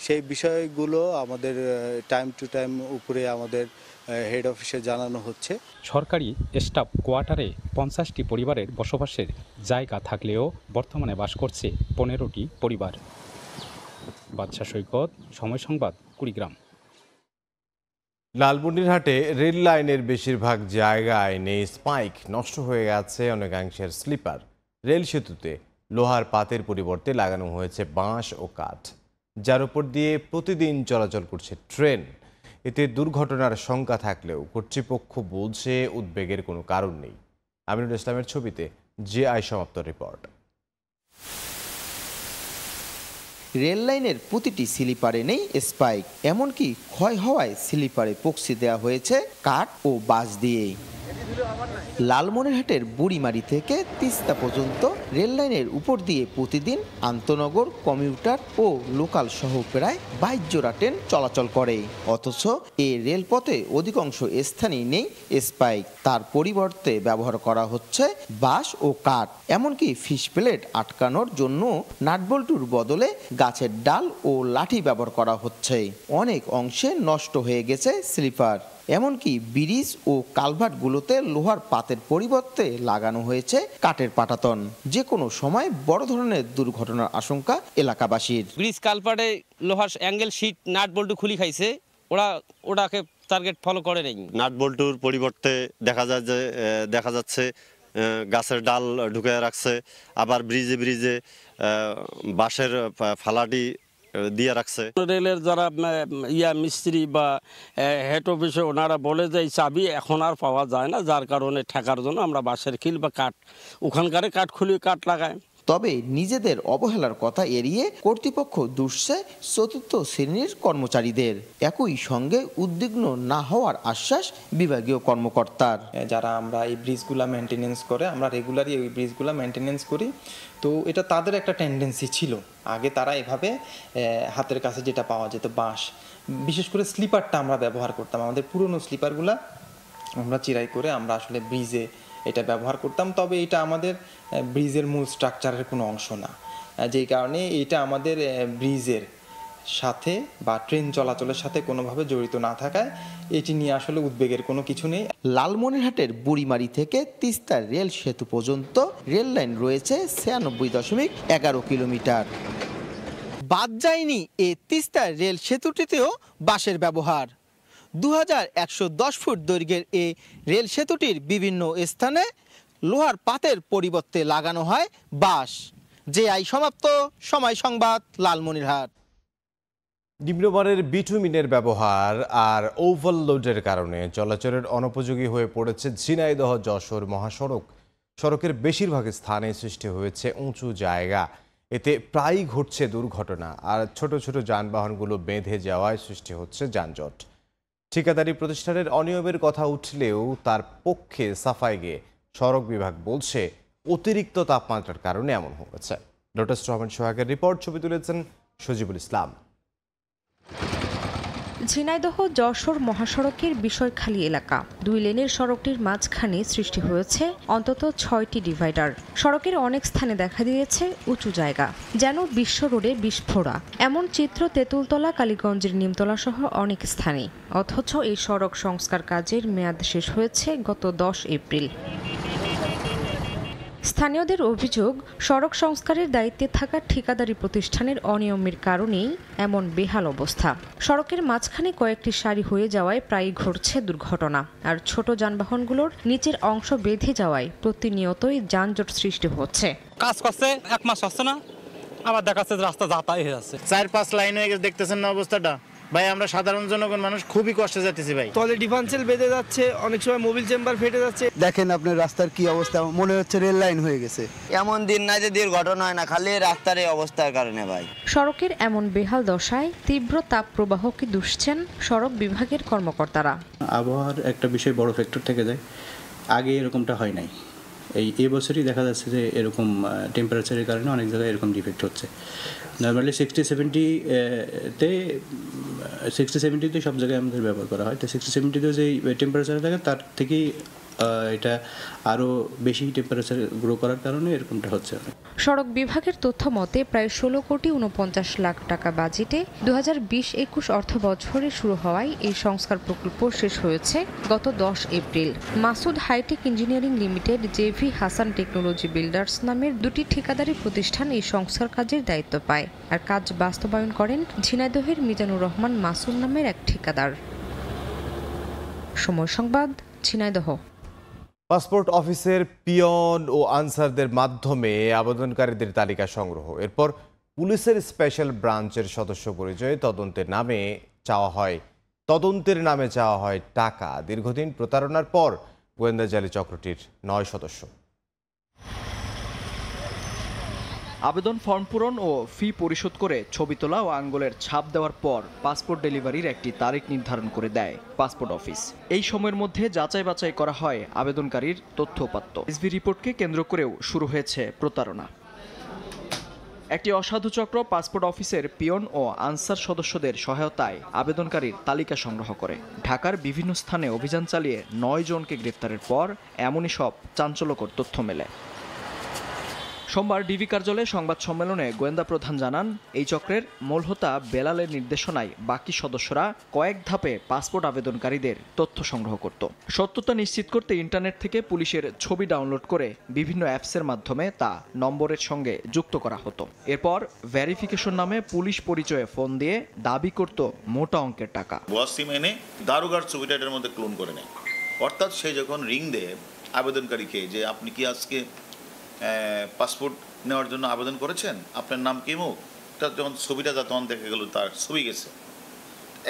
সেই বিষয়গুলো আমাদের টাইম টু টাইম উপরে আমাদের হেড অফিসে জানানো হচ্ছে সরকারি স্টাফ কোয়ার্টারে পঞ্চাশটি পরিবারের বসবাসের জায়গা থাকলেও বর্তমানে বাস করছে পনেরোটি পরিবার বাদশা সৈকত সময় সংবাদ কুড়িগ্রাম লালমনিরহাটে রেল লাইনের বেশিরভাগ জায়গায় নেই স্পাইক নষ্ট হয়ে গেছে অনেকাংশের স্লিপার রেল সেতুতে লোহার পাতের পরিবর্তে লাগানো হয়েছে বাঁশ ও কাঠ যার উপর দিয়ে প্রতিদিন চলাচল করছে ট্রেন এতে দুর্ঘটনার শঙ্কা থাকলেও কর্তৃপক্ষ বলছে উদ্বেগের কোনো কারণ নেই আমিনুল ইসলামের ছবিতে জে আই সমাপ্ত রিপোর্ট রেল লাইনের প্রতিটি স্লিপারে নেই স্পাইক এমনকি ক্ষয় হওয়ায় স্লিপারে পক্সি দেওয়া হয়েছে কাঠ ও বাঁশ দিয়ে লালমনিরহাটের বুড়িমারি থেকে তিস্তা পর্যন্ত রেললাইনের উপর দিয়ে প্রতিদিন আন্তনগর কমিউটার ও লোকাল সহ প্রায় বাইশ জোড়া ট্রেন চলাচল করে অথচ এ রেলপথে অধিকাংশ স্থানেই নেই স্পাইক তার পরিবর্তে ব্যবহার করা হচ্ছে বাস ও কাঠ এমনকি ফিশ প্লেট আটকানোর জন্য নাটবল্টুর বদলে গাছের ডাল ও লাঠি ব্যবহার করা হচ্ছে অনেক অংশে নষ্ট হয়ে গেছে স্লিপার এমনকি ব্রিজ ও কালভার্টগুলোতে লোহার পাতের পরিবর্তে লাগানো হয়েছে কাঠের পাটাতন যে কোনো সময় বড় ধরনের দুর্ঘটনার আশঙ্কা এলাকাবাসীর ব্রিজ কালভার্টে লোহার অ্যাঙ্গেল শিট নাট বল্টু খুলি খাইছে ওরা ওটাকে টার্গেট ফলো করে নেই নাট বল্টুর পরিবর্তে দেখা যায় যে দেখা যাচ্ছে গাছের ডাল ঢুকে রাখছে আবার ব্রিজে ব্রিজে বাঁশের ফালাটি দিয়ে রাখছে রেলের যারা ইয়া মিস্ত্রি বা হেড অফিসে ওনারা বলে যে চাবি এখন আর পাওয়া যায় না যার কারণে ঠেকার জন্য আমরা বাঁশের খিল বা কাঠ ওখানকারে কাঠ খুলি কাঠ লাগায় তবে নিজেদের অবহেলার কথা এড়িয়ে কর্তৃপক্ষ দুষছে চতুর্থ শ্রেণীর কর্মচারীদের একই সঙ্গে উদ্বিগ্ন না হওয়ার আশ্বাস বিভাগীয় কর্মকর্তার যারা আমরা এই ব্রিজগুলা মেনটেনেন্স করে আমরা রেগুলারই এই ব্রিজগুলা মেনটেনেন্স করি তো এটা তাদের একটা টেন্ডেন্সি ছিল আগে তারা এভাবে হাতের কাছে যেটা পাওয়া যেত বাঁশ বিশেষ করে স্লিপারটা আমরা ব্যবহার করতাম আমাদের পুরনো স্লিপারগুলা আমরা চিরাই করে আমরা আসলে ব্রিজে এটা ব্যবহার করতাম তবে এটা আমাদের ব্রিজের মূল স্ট্রাকচারের কোনো অংশ না যেই কারণে এটা আমাদের ব্রিজের সাথে বা ট্রেন চলাচলের সাথে কোনোভাবে জড়িত না থাকায় এটি নিয়ে আসলে উদ্বেগের কোনো কিছু নেই লালমনিরহাটের বুড়িমারি থেকে তিস্তার রেল সেতু পর্যন্ত রেল লাইন রয়েছে ছিয়ানব্বই দশমিক এগারো কিলোমিটার বাদ যায়নি এ তিস্তার রেল সেতুটিতেও বাসের ব্যবহার দু ফুট দৈর্ঘ্যের এ রেল সেতুটির বিভিন্ন স্থানে লোহার পাতের পরিবর্তে লাগানো হয় বাস যে আই সমাপ্ত সময় সংবাদ লালমনিরহাট নিম্নমানের বিটুমিনের ব্যবহার আর ওভারলোডের কারণে চলাচলের অনুপযোগী হয়ে পড়েছে ঝিনাইদহ যশোর মহাসড়ক সড়কের বেশিরভাগ স্থানে সৃষ্টি হয়েছে উঁচু জায়গা এতে প্রায়ই ঘটছে দুর্ঘটনা আর ছোট ছোট যানবাহনগুলো বেঁধে যাওয়ায় সৃষ্টি হচ্ছে যানজট ঠিকাদারি প্রতিষ্ঠানের অনিয়মের কথা উঠলেও তার পক্ষে সাফাই গিয়ে সড়ক বিভাগ বলছে অতিরিক্ত তাপমাত্রার কারণে এমন হয়েছে লোটাস রহমান সোহাগের রিপোর্ট ছবি তুলেছেন সজিবুল ইসলাম ঝিনাইদহ যশোর মহাসড়কের বিষয়খালী এলাকা দুই লেনের সড়কটির মাঝখানে সৃষ্টি হয়েছে অন্তত ছয়টি ডিভাইডার সড়কের অনেক স্থানে দেখা দিয়েছে উঁচু জায়গা যেন বিশ্ব রোডে বিস্ফোরা এমন চিত্র তেঁতুলতলা কালীগঞ্জের নিমতলা সহ অনেক স্থানে অথচ এই সড়ক সংস্কার কাজের মেয়াদ শেষ হয়েছে গত দশ এপ্রিল স্থানীয়দের অভিযোগ সড়ক সংস্কারের দায়িত্বে থাকা ঠিকাদারি প্রতিষ্ঠানের অনিয়মের কারণেই এমন বেহাল অবস্থা সড়কের মাঝখানে কয়েকটি সারি হয়ে যাওয়ায় প্রায়ই ঘটছে দুর্ঘটনা আর ছোট যানবাহনগুলোর নিচের অংশ বেঁধে যাওয়ায় প্রতিনিয়তই যানজট সৃষ্টি হচ্ছে কাজ করছে এক মাস হচ্ছে না আবার দেখা রাস্তা যাতায় হয়ে যাচ্ছে চার পাঁচ লাইন হয়ে গেছে দেখতেছেন না অবস্থাটা ভাই আমরা সাধারণ জনগণ মানুষ খুবই কষ্টে যাচ্ছি ভাই তলে ডিফেন্সেল বেঁধে যাচ্ছে অনেক সময় মোবিল চেম্বার ফেটে যাচ্ছে দেখেন আপনার রাস্তার কি অবস্থা মনে হচ্ছে রেল লাইন হয়ে গেছে এমন দিন নাই যে দুর্ঘটনা হয় না খালি রাস্তার এই অবস্থার কারণে ভাই সড়কের এমন বেহাল দশায় তীব্র তাপ কি দুষছেন সড়ক বিভাগের কর্মকর্তারা আবহাওয়ার একটা বিষয় বড় ফ্যাক্টর থেকে যায় আগে এরকমটা হয় নাই এই এবছরই দেখা যাচ্ছে যে এরকম টেম্পারেচারের কারণে অনেক জায়গায় এরকম ডিফেক্ট হচ্ছে নর্মালি সিক্সটি সেভেন্টিতে সিক্সটি সেভেন্টিতে সব জায়গায় আমাদের ব্যবহার করা হয় তো সিক্সটি সেভেন্টিতে যেই টেম্পারেচার থাকে তার থেকেই এটা আরও বেশি টেম্পারেচার গ্রো করার কারণে এরকমটা হচ্ছে সড়ক বিভাগের তথ্য মতে প্রায় ষোলো কোটি উনপঞ্চাশ লাখ টাকা বাজেটে দু হাজার বিশ একুশ অর্থ বছরে শুরু হওয়ায় এই সংস্কার প্রকল্প শেষ হয়েছে গত দশ April Masud hitech engineering limited JV Hasan technology builders নামের দুটি ঠিকাদারি প্রতিষ্ঠান এই সংস্কার কাজের দায়িত্ব পায় আর কাজ বাস্তবায়ন করেন ঝিনাইদহের মিজানুর রহমান মাসুদ নামের এক ঠিকাদার সময় সংবাদ ঝিনাইদহ পাসপোর্ট অফিসের পিয়ন ও আনসারদের মাধ্যমে আবেদনকারীদের তালিকা সংগ্রহ এরপর পুলিশের স্পেশাল ব্রাঞ্চের সদস্য পরিচয়ে তদন্তের নামে চাওয়া হয় তদন্তের নামে চাওয়া হয় টাকা দীর্ঘদিন প্রতারণার পর গোয়েন্দা জালি চক্রটির নয় সদস্য আবেদন ফর্ম পূরণ ও ফি পরিশোধ করে ছবি তোলা ও আঙ্গুলের ছাপ দেওয়ার পর পাসপোর্ট ডেলিভারির একটি তারিখ নির্ধারণ করে দেয় পাসপোর্ট অফিস এই সময়ের মধ্যে যাচাই বাছাই করা হয় আবেদনকারীর তথ্য উপাত্ত এসবি রিপোর্টকে কেন্দ্র করেও শুরু হয়েছে প্রতারণা একটি অসাধু চক্র পাসপোর্ট অফিসের পিয়ন ও আনসার সদস্যদের সহায়তায় আবেদনকারীর তালিকা সংগ্রহ করে ঢাকার বিভিন্ন স্থানে অভিযান চালিয়ে নয় জনকে গ্রেপ্তারের পর এমনই সব চাঞ্চল্যকর তথ্য মেলে সোমবার ডিবি কার্যালয়ে সংবাদ সম্মেলনে গোয়েন্দা প্রধান জানান এই চক্রের মূল হোতা বেলালের নির্দেশনায় বাকি সদস্যরা কয়েক ধাপে পাসপোর্ট আবেদনকারীদের তথ্য সংগ্রহ করত সত্যতা নিশ্চিত করতে ইন্টারনেট থেকে পুলিশের ছবি ডাউনলোড করে বিভিন্ন অ্যাপসের মাধ্যমে তা নম্বরের সঙ্গে যুক্ত করা হতো এরপর ভেরিফিকেশন নামে পুলিশ পরিচয়ে ফোন দিয়ে দাবি করত মোটা অঙ্কের টাকা এনে দারুগার ছবিটা এটার মধ্যে ক্লোন করে নেয় অর্থাৎ সে যখন রিং দেয় আবেদনকারীকে যে আপনি কি আজকে পাসপোর্ট নেওয়ার জন্য আবেদন করেছেন আপনার নাম কি মুখ তার যখন ছবিটা যা তখন দেখা গেল তার ছবি গেছে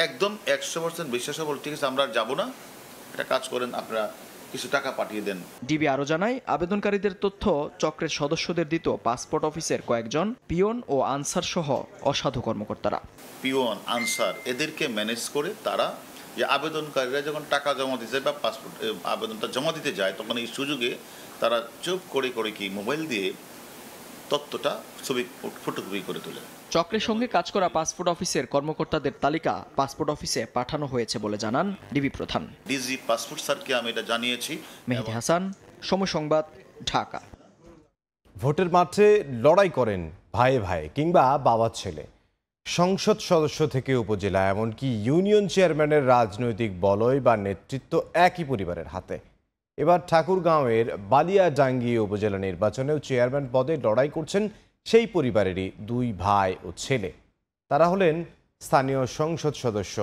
একদম একশো পার্সেন্ট বিশ্বাস বল ঠিক আছে আমরা আর যাবো না একটা কাজ করেন আপনারা কিছু টাকা পাঠিয়ে দেন ডিবি আরও জানায় আবেদনকারীদের তথ্য চক্রের সদস্যদের দিত পাসপোর্ট অফিসের কয়েকজন পিয়ন ও আনসার সহ অসাধু কর্মকর্তারা পিয়ন আনসার এদেরকে ম্যানেজ করে তারা যে আবেদনকারীরা যখন টাকা জমা দিতে বা পাসপোর্ট আবেদনটা জমা দিতে যায় তখন এই সুযোগে তারা চুপ করে করে কি মোবাইল দিয়ে তত্ত্বটা ছবি ফটোকপি করে তোলে চক্রের সঙ্গে কাজ করা পাসপোর্ট অফিসের কর্মকর্তাদের তালিকা পাসপোর্ট অফিসে পাঠানো হয়েছে বলে জানান ডিবি প্রধান ডিজি পাসপোর্ট স্যারকে আমি এটা জানিয়েছি মেহেদি হাসান সময় সংবাদ ঢাকা ভোটের মাঠে লড়াই করেন ভাই ভাই কিংবা বাবা ছেলে সংসদ সদস্য থেকে উপজেলা এমনকি ইউনিয়ন চেয়ারম্যানের রাজনৈতিক বলয় বা নেতৃত্ব একই পরিবারের হাতে এবার ঠাকুরগাঁওয়ের বালিয়াডাঙ্গি উপজেলা নির্বাচনেও চেয়ারম্যান পদে লড়াই করছেন সেই পরিবারেরই দুই ভাই ও ছেলে তারা হলেন স্থানীয় সংসদ সদস্য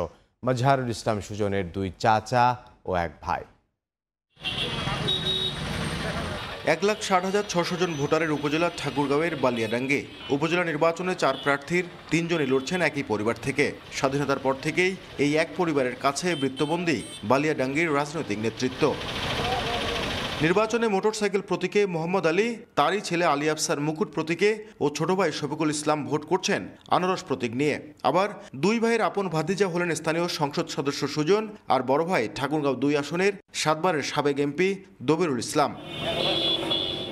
মজাহারুল ইসলাম সুজনের দুই চাচা ও এক ভাই এক লাখ ষাট হাজার ছশো জন ভোটারের উপজেলার ঠাকুরগাঁওয়ের বালিয়াডাঙ্গে উপজেলা নির্বাচনে চার প্রার্থীর তিনজনই লড়ছেন একই পরিবার থেকে স্বাধীনতার পর থেকেই এই এক পরিবারের কাছে বৃত্তবন্দী বালিয়াডাঙ্গির রাজনৈতিক নেতৃত্ব নির্বাচনে মোটরসাইকেল প্রতীকে মোহাম্মদ আলী তারই ছেলে আলী আফসার মুকুট প্রতীকে ও ছোট ভাই শফিকুল ইসলাম ভোট করছেন আনারস প্রতীক নিয়ে আবার দুই ভাইয়ের আপন ভাতিজা হলেন স্থানীয় সংসদ সদস্য সুজন আর বড় ভাই ঠাকুরগাঁও দুই আসনের সাতবারের সাবেক এমপি দবিরুল ইসলাম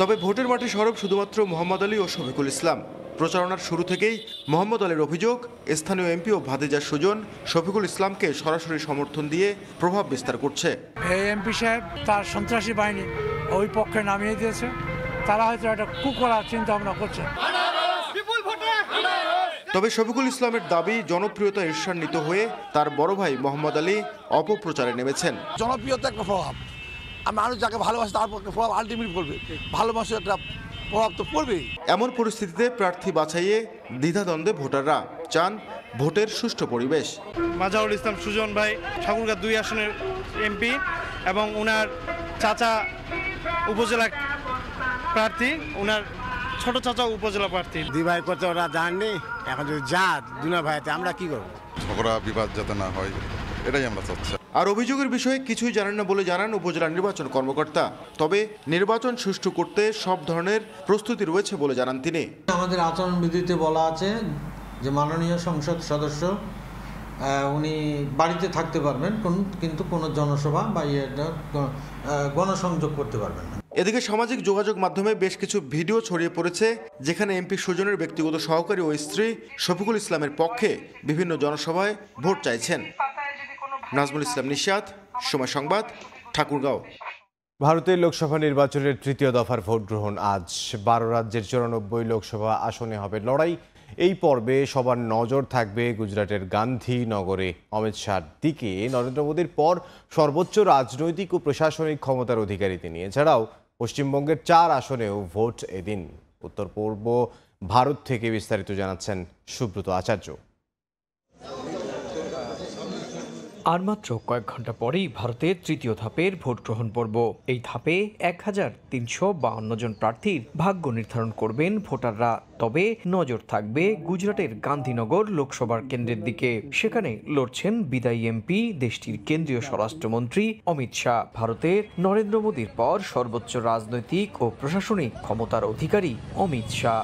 তবে ভোটের মাঠে সরব শুধুমাত্র মোহাম্মদ আলী ও শফিকুল ইসলাম প্রচারণার শুরু থেকেই মোহাম্মদ আলীর অভিযোগ স্থানীয় এমপি ও ভাদেজা সুজন শফিকুল ইসলামকে সরাসরি সমর্থন দিয়ে প্রভাব বিস্তার করছে এমপি সাহেব তার সন্ত্রাসী বাহিনী ওই পক্ষে নামিয়ে দিয়েছে তারা হয়তো একটা কুকরা চিন্তা ভাবনা করছে তবে শফিকুল ইসলামের দাবি জনপ্রিয়তা ঈর্ষান্বিত হয়ে তার বড় ভাই মোহাম্মদ আলী অপপ্রচারে নেমেছেন জনপ্রিয়তা একটা প্রভাব মানুষ যাকে ভালোবাসে তার পক্ষে প্রভাব আলটিমেট করবে ভালোবাসা একটা প্রভাব তো পড়বেই এমন পরিস্থিতিতে প্রার্থী বাছাইয়ে দ্বিধাদ্বন্দ্বে ভোটাররা চান ভোটের সুষ্ঠু পরিবেশ মাজাউল ইসলাম সুজন ভাই ঠাকুরগাঁ দুই আসনের এমপি এবং ওনার চাচা উপজেলা প্রার্থী ওনার ছোট চাচা উপজেলা প্রার্থী ভাই কত ওরা জাননি এখন যদি যা দুনা ভাইতে আমরা কি করবো ঝগড়া বিবাদ যাতে না হয় এটাই আমরা চাচ্ছি আর অভিযোগের বিষয়ে কিছুই জানেন না বলে জানান উপজেলা নির্বাচন কর্মকর্তা তবে নির্বাচন সুষ্ঠু করতে সব ধরনের প্রস্তুতি রয়েছে বলে জানান তিনি আমাদের আচরণবিধিতে বলা আছে যে মাননীয় সংসদ সদস্য উনি বাড়িতে থাকতে পারবেন কিন্তু কোনো জনসভা বা ইয়ে গণসংযোগ করতে পারবেন না এদিকে সামাজিক যোগাযোগ মাধ্যমে বেশ কিছু ভিডিও ছড়িয়ে পড়েছে যেখানে এমপি সুজনের ব্যক্তিগত সহকারী ও স্ত্রী শফিকুল ইসলামের পক্ষে বিভিন্ন জনসভায় ভোট চাইছেন নাজমুল ইসলাম নিশাদ সময় সংবাদ ঠাকুরগাঁও ভারতের লোকসভা নির্বাচনের তৃতীয় দফার ভোট গ্রহণ আজ বারো রাজ্যের চুরানব্বই লোকসভা আসনে হবে লড়াই এই পর্বে সবার নজর থাকবে গুজরাটের গান্ধীনগরে অমিত শাহর দিকে নরেন্দ্র মোদীর পর সর্বোচ্চ রাজনৈতিক ও প্রশাসনিক ক্ষমতার অধিকারী তিনি এছাড়াও পশ্চিমবঙ্গের চার আসনেও ভোট এদিন উত্তর পূর্ব ভারত থেকে বিস্তারিত জানাচ্ছেন সুব্রত আচার্য আর মাত্র কয়েক ঘন্টা পরেই ভারতের তৃতীয় ধাপের ভোট গ্রহণ পর্ব এই ধাপে এক হাজার তিনশো বাহান্ন জন প্রার্থীর ভাগ্য নির্ধারণ করবেন ভোটাররা তবে নজর থাকবে গুজরাটের গান্ধীনগর লোকসভার কেন্দ্রের দিকে সেখানে লড়ছেন বিদায়ী এমপি দেশটির কেন্দ্রীয় স্বরাষ্ট্রমন্ত্রী অমিত শাহ ভারতের নরেন্দ্র মোদীর পর সর্বোচ্চ রাজনৈতিক ও প্রশাসনিক ক্ষমতার অধিকারী অমিত শাহ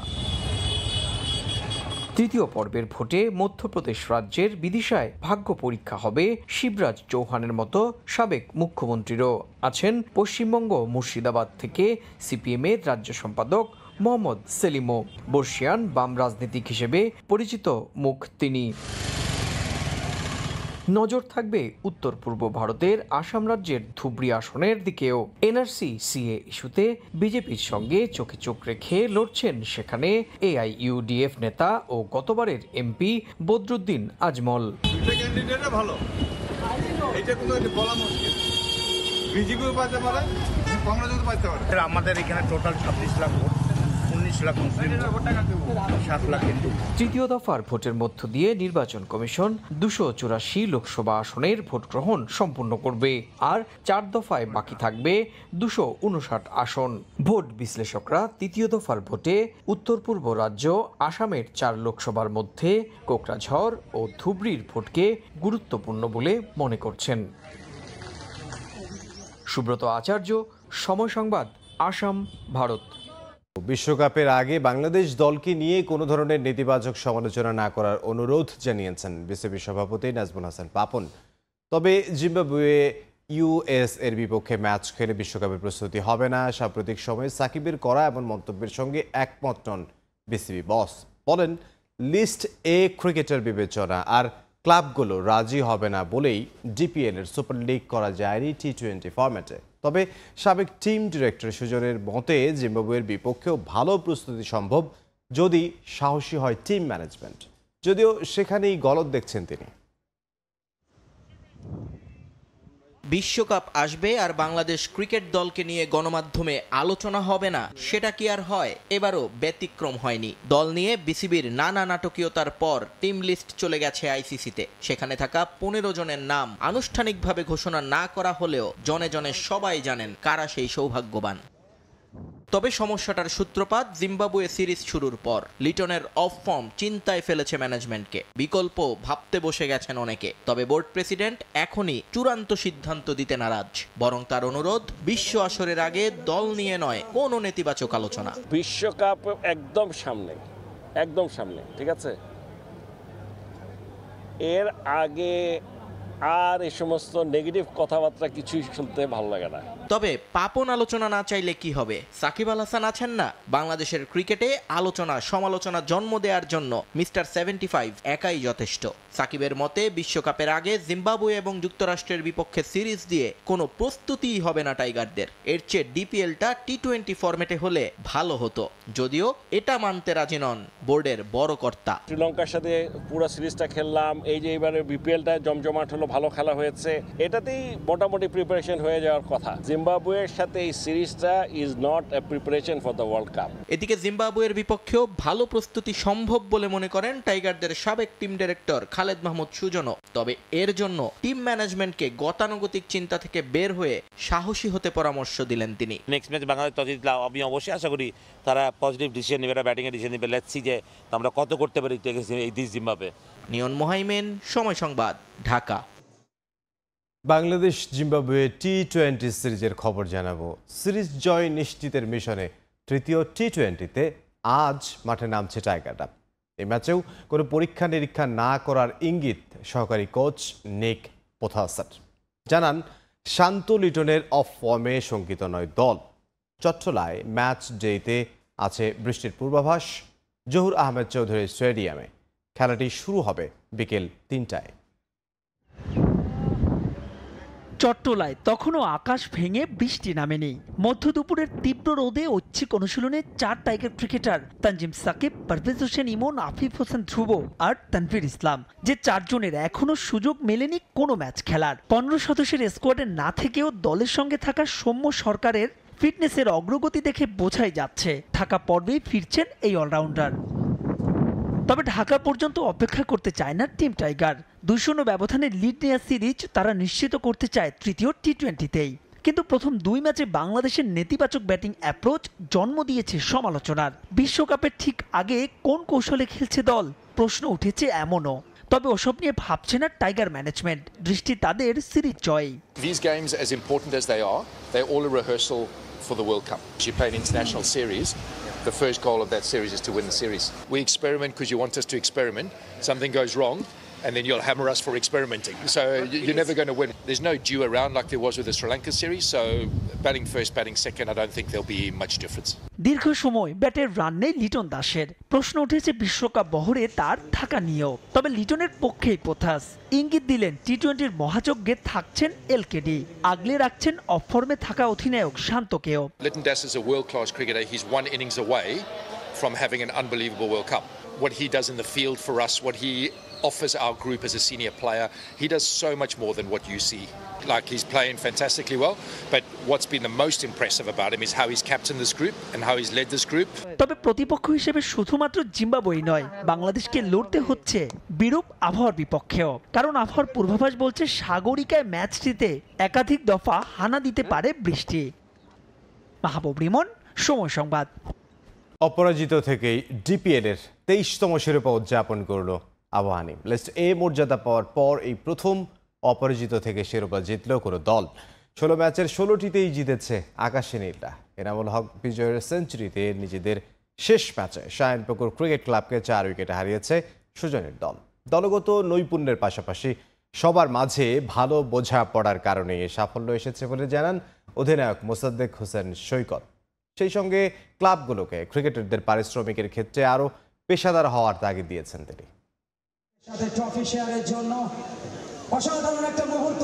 তৃতীয় পর্বের ভোটে মধ্যপ্রদেশ রাজ্যের বিদিশায় ভাগ্য পরীক্ষা হবে শিবরাজ চৌহানের মতো সাবেক মুখ্যমন্ত্রীরও আছেন পশ্চিমবঙ্গ মুর্শিদাবাদ থেকে সিপিএমের রাজ্য সম্পাদক মোহাম্মদ সেলিমো বর্ষিয়ান বাম রাজনীতিক হিসেবে পরিচিত মুখ তিনি নজর থাকবে উত্তর পূর্ব ভারতের আসাম রাজ্যের ধুবড়ি আসনের দিকেও এনআরসি সিএ ইস্যুতে বিজেপির সঙ্গে চোখে চোখ রেখে লড়ছেন সেখানে এআইইউডিএফ নেতা ও গতবারের এমপি বদরুদ্দিন আজমল ভালো আমাদের এখানে টোটাল ছাব্বিশ লাখ ভোট তৃতীয় দফার ভোটের মধ্য দিয়ে নির্বাচন কমিশন দুশো চুরাশি লোকসভা আসনের ভোট গ্রহণ সম্পূর্ণ করবে আর চার দফায় বাকি থাকবে দুশো উনষাট আসন ভোট বিশ্লেষকরা তৃতীয় দফার ভোটে উত্তর পূর্ব রাজ্য আসামের চার লোকসভার মধ্যে কোকরাঝড় ও ধুবড়ির ভোটকে গুরুত্বপূর্ণ বলে মনে করছেন সুব্রত আচার্য সময় সংবাদ আসাম ভারত বিশ্বকাপের আগে বাংলাদেশ দলকে নিয়ে কোনো ধরনের নেতিবাচক সমালোচনা না করার অনুরোধ জানিয়েছেন বিসিবি সভাপতি নাজমুল হাসান পাপন তবে জিম্বাবুয়ে ইউএস এর বিপক্ষে ম্যাচ খেলে বিশ্বকাপের প্রস্তুতি হবে না সাম্প্রতিক সময়ে সাকিবের করা এমন মন্তব্যের সঙ্গে একমত নন বিসিবি বস বলেন লিস্ট এ ক্রিকেটার বিবেচনা আর ক্লাবগুলো রাজি হবে না বলেই ডিপিএল এর সুপার লিগ করা যায়নি টি টোয়েন্টি ফরম্যাটে তবে সাবেক টিম ডিরেক্টর সুজনের মতে জিম্বাবুয়ের বিপক্ষেও ভালো প্রস্তুতি সম্ভব যদি সাহসী হয় টিম ম্যানেজমেন্ট যদিও সেখানেই গলত দেখছেন তিনি বিশ্বকাপ আসবে আর বাংলাদেশ ক্রিকেট দলকে নিয়ে গণমাধ্যমে আলোচনা হবে না সেটা কি আর হয় এবারও ব্যতিক্রম হয়নি দল নিয়ে বিসিবির নানা নাটকীয়তার পর টিম লিস্ট চলে গেছে আইসিসিতে সেখানে থাকা পনেরো জনের নাম আনুষ্ঠানিকভাবে ঘোষণা না করা হলেও জনে জনে সবাই জানেন কারা সেই সৌভাগ্যবান তবে সমস্যাটার সূত্রপাত জিম্বাবুয়ে সিরিজ শুরুর পর লিটনের অফ ফর্ম চিন্তায় ফেলেছে ম্যানেজমেন্টকে বিকল্প ভাবতে বসে গেছেন অনেকে তবে বোর্ড প্রেসিডেন্ট এখনই চূড়ান্ত সিদ্ধান্ত দিতে নারাজ বরং তার অনুরোধ বিশ্ব আসরের আগে দল নিয়ে নয় কোনো নেতিবাচক আলোচনা বিশ্বকাপ একদম সামনে একদম সামনে ঠিক আছে এর আগে আর এই সমস্ত নেগেটিভ কথাবার্তা কিছুই শুনতে ভালো লাগে না তবে পাপন আলোচনা না চাইলে কি হবে সাকিব আল হাসান আছেন না বাংলাদেশের ক্রিকেটে আলোচনা সমালোচনা জন্ম দেওয়ার জন্য মিস্টার সেভেন্টি ফাইভ একাই যথেষ্ট সাকিবের মতে বিশ্বকাপের আগে জিম্বাবুয়ে এবং যুক্তরাষ্ট্রের বিপক্ষে সিরিজ দিয়ে কোনো প্রস্তুতিই হবে না টাইগারদের এর চেয়ে ডিপিএলটা টি টোয়েন্টি ফরম্যাটে হলে ভালো হতো যদিও এটা মানতে রাজি নন বোর্ডের বড় কর্তা শ্রীলঙ্কার সাথে পুরো সিরিজটা খেললাম এই যে এবারে বিপিএলটা জমজমাট হলো ভালো খেলা হয়েছে এটাতেই মোটামুটি প্রিপারেশন হয়ে যাওয়ার কথা জিম্বাবুয়ের সাথে এই সিরিজটা is not a preparation for the world cup এদিকে জিম্বাবুয়ের বিপক্ষেও ভালো প্রস্তুতি সম্ভব বলে মনে করেন টাইগারদের সাবেক টিম ডিরেক্টর খালেদ মাহমুদ সুজনও তবে এর জন্য টিম ম্যানেজমেন্টকে গতানুগতিক চিন্তা থেকে বের হয়ে সাহসী হতে পরামর্শ দিলেন তিনি নেক্সট ম্যাচ বাংলাদেশ জিতলে আমি অবশ্যই আশা করি তারা পজিটিভ ডিসিশন নেবে এর ডিসিশন নেবে সি যে আমরা কত করতে পারি এই this Zimbabwe neon Mohaimen Somoy Sangbad Dhaka Bangladesh Zimbabwe T twenty সিরিজের খবর জানাবো সিরিজ জয় নিশ্চিতের মিশনে তৃতীয় টি টোয়েন্টিতে আজ মাঠে নামছে টাইগাররা এই ম্যাচেও কোনো পরীক্ষা নিরীক্ষা না করার ইঙ্গিত সহকারী কোচ নিক পোথাসার জানান শান্ত লিটনের অফ ফর্মে শঙ্কিত নয় দল চট্টলায় ম্যাচ জেইতে আছে বৃষ্টির পূর্বাভাস জহুর আহমেদ চৌধুরীর স্টেডিয়ামে খেলাটি শুরু হবে বিকেল তিনটায় চট্টলায় তখনও আকাশ ভেঙে বৃষ্টি নামেনি মধ্য দুপুরের তীব্র রোদে ঐচ্ছিক অনুশীলনে চার টাইগার ক্রিকেটার তানজিম সাকিব পারভেজ হোসেন ইমন আফিফ হোসেন ধ্রুব আর তানভীর ইসলাম যে চারজনের এখনও সুযোগ মেলেনি কোনো ম্যাচ খেলার পনেরো সদস্যের স্কোয়াডে না থেকেও দলের সঙ্গে থাকা সৌম্য সরকারের ফিটনেসের অগ্রগতি দেখে বোঝাই যাচ্ছে থাকা পর্বেই ফিরছেন এই অলরাউন্ডার তবে ঢাকা পর্যন্ত অপেক্ষা করতে চায় না টিম টাইগার দুশূন্য ব্যবধানে লিড নেয়া সিরিজ তারা নিশ্চিত করতে চায় তৃতীয় টি টোয়েন্টিতেই কিন্তু প্রথম দুই ম্যাচে বাংলাদেশের নেতিবাচক ব্যাটিং অ্যাপ্রোচ জন্ম দিয়েছে সমালোচনার বিশ্বকাপের ঠিক আগে কোন কৌশলে খেলছে দল প্রশ্ন উঠেছে এমনও তবে ওসব নিয়ে ভাবছে না টাইগার ম্যানেজমেন্ট দৃষ্টি তাদের সিরিজ জয় this games as important as they are they for the world cup she series the first goal of that series is to series we experiment because you want to experiment something wrong and then you'll hammer us for experimenting. So you're never going to win. There's no due around like there was with the Sri Lanka series, so batting first, batting second, I don't think there'll be much difference. দীর্ঘ সময় ব্যাটের run নেই লিটন দাসের প্রশ্ন উঠেছে বিশ্বকাপ বহরে তার থাকা নিয়েও তবে লিটনের পক্ষেই পোথাস ইঙ্গিত দিলেন টি টোয়েন্টির মহাযজ্ঞে থাকছেন এলকেডি আগলে রাখছেন অফ ফর্মে থাকা অধিনায়ক শান্তকেও Liton Das is a world class cricketer he's one innings away from having an unbelievable world cup what he does in the field for us what he offers our group as a senior player. He does so much more than what you see. Like he's playing fantastically well, but what's been the most impressive about him is how he's captained this group and how he's led this group. তবে প্রতিপক্ষ হিসেবে শুধুমাত্র Zimbabwe নয় বাংলাদেশকে লড়তে হচ্ছে বিরূপ আবহাওয়ার বিপক্ষেও কারণ আবহাওয়ার পূর্বাভাস বলছে সাগরিকায় ম্যাচটিতে একাধিক দফা হানা দিতে পারে বৃষ্টি মাহবুব রিমন সময় সংবাদ অপরাজিত থেকেই ডিপিএলের তেইশতম শিরোপা উদযাপন করলো আবাহানি লিস্ট এ মর্যাদা পাওয়ার পর এই প্রথম অপরাজিত থেকে শিরোপা জিতল কোনো দল ষোলো ম্যাচের ষোলোটিতেই জিতেছে আকাশে নীলরা এনামুল হক বিজয়ের সেঞ্চুরিতে নিজেদের শেষ ম্যাচে শায়নপুকুর ক্রিকেট ক্লাবকে চার উইকেটে হারিয়েছে সুজনের দল দলগত নৈপুণ্যের পাশাপাশি সবার মাঝে ভালো বোঝা পড়ার কারণে সাফল্য এসেছে বলে জানান অধিনায়ক মোসাদ্দেক হোসেন সৈকত সেই সঙ্গে ক্লাবগুলোকে ক্রিকেটারদের পারিশ্রমিকের ক্ষেত্রে আরও পেশাদার হওয়ার তাগিদ দিয়েছেন তিনি তাদের ট্রফি শেয়ারের জন্য অসাধারণ একটা মুহূর্ত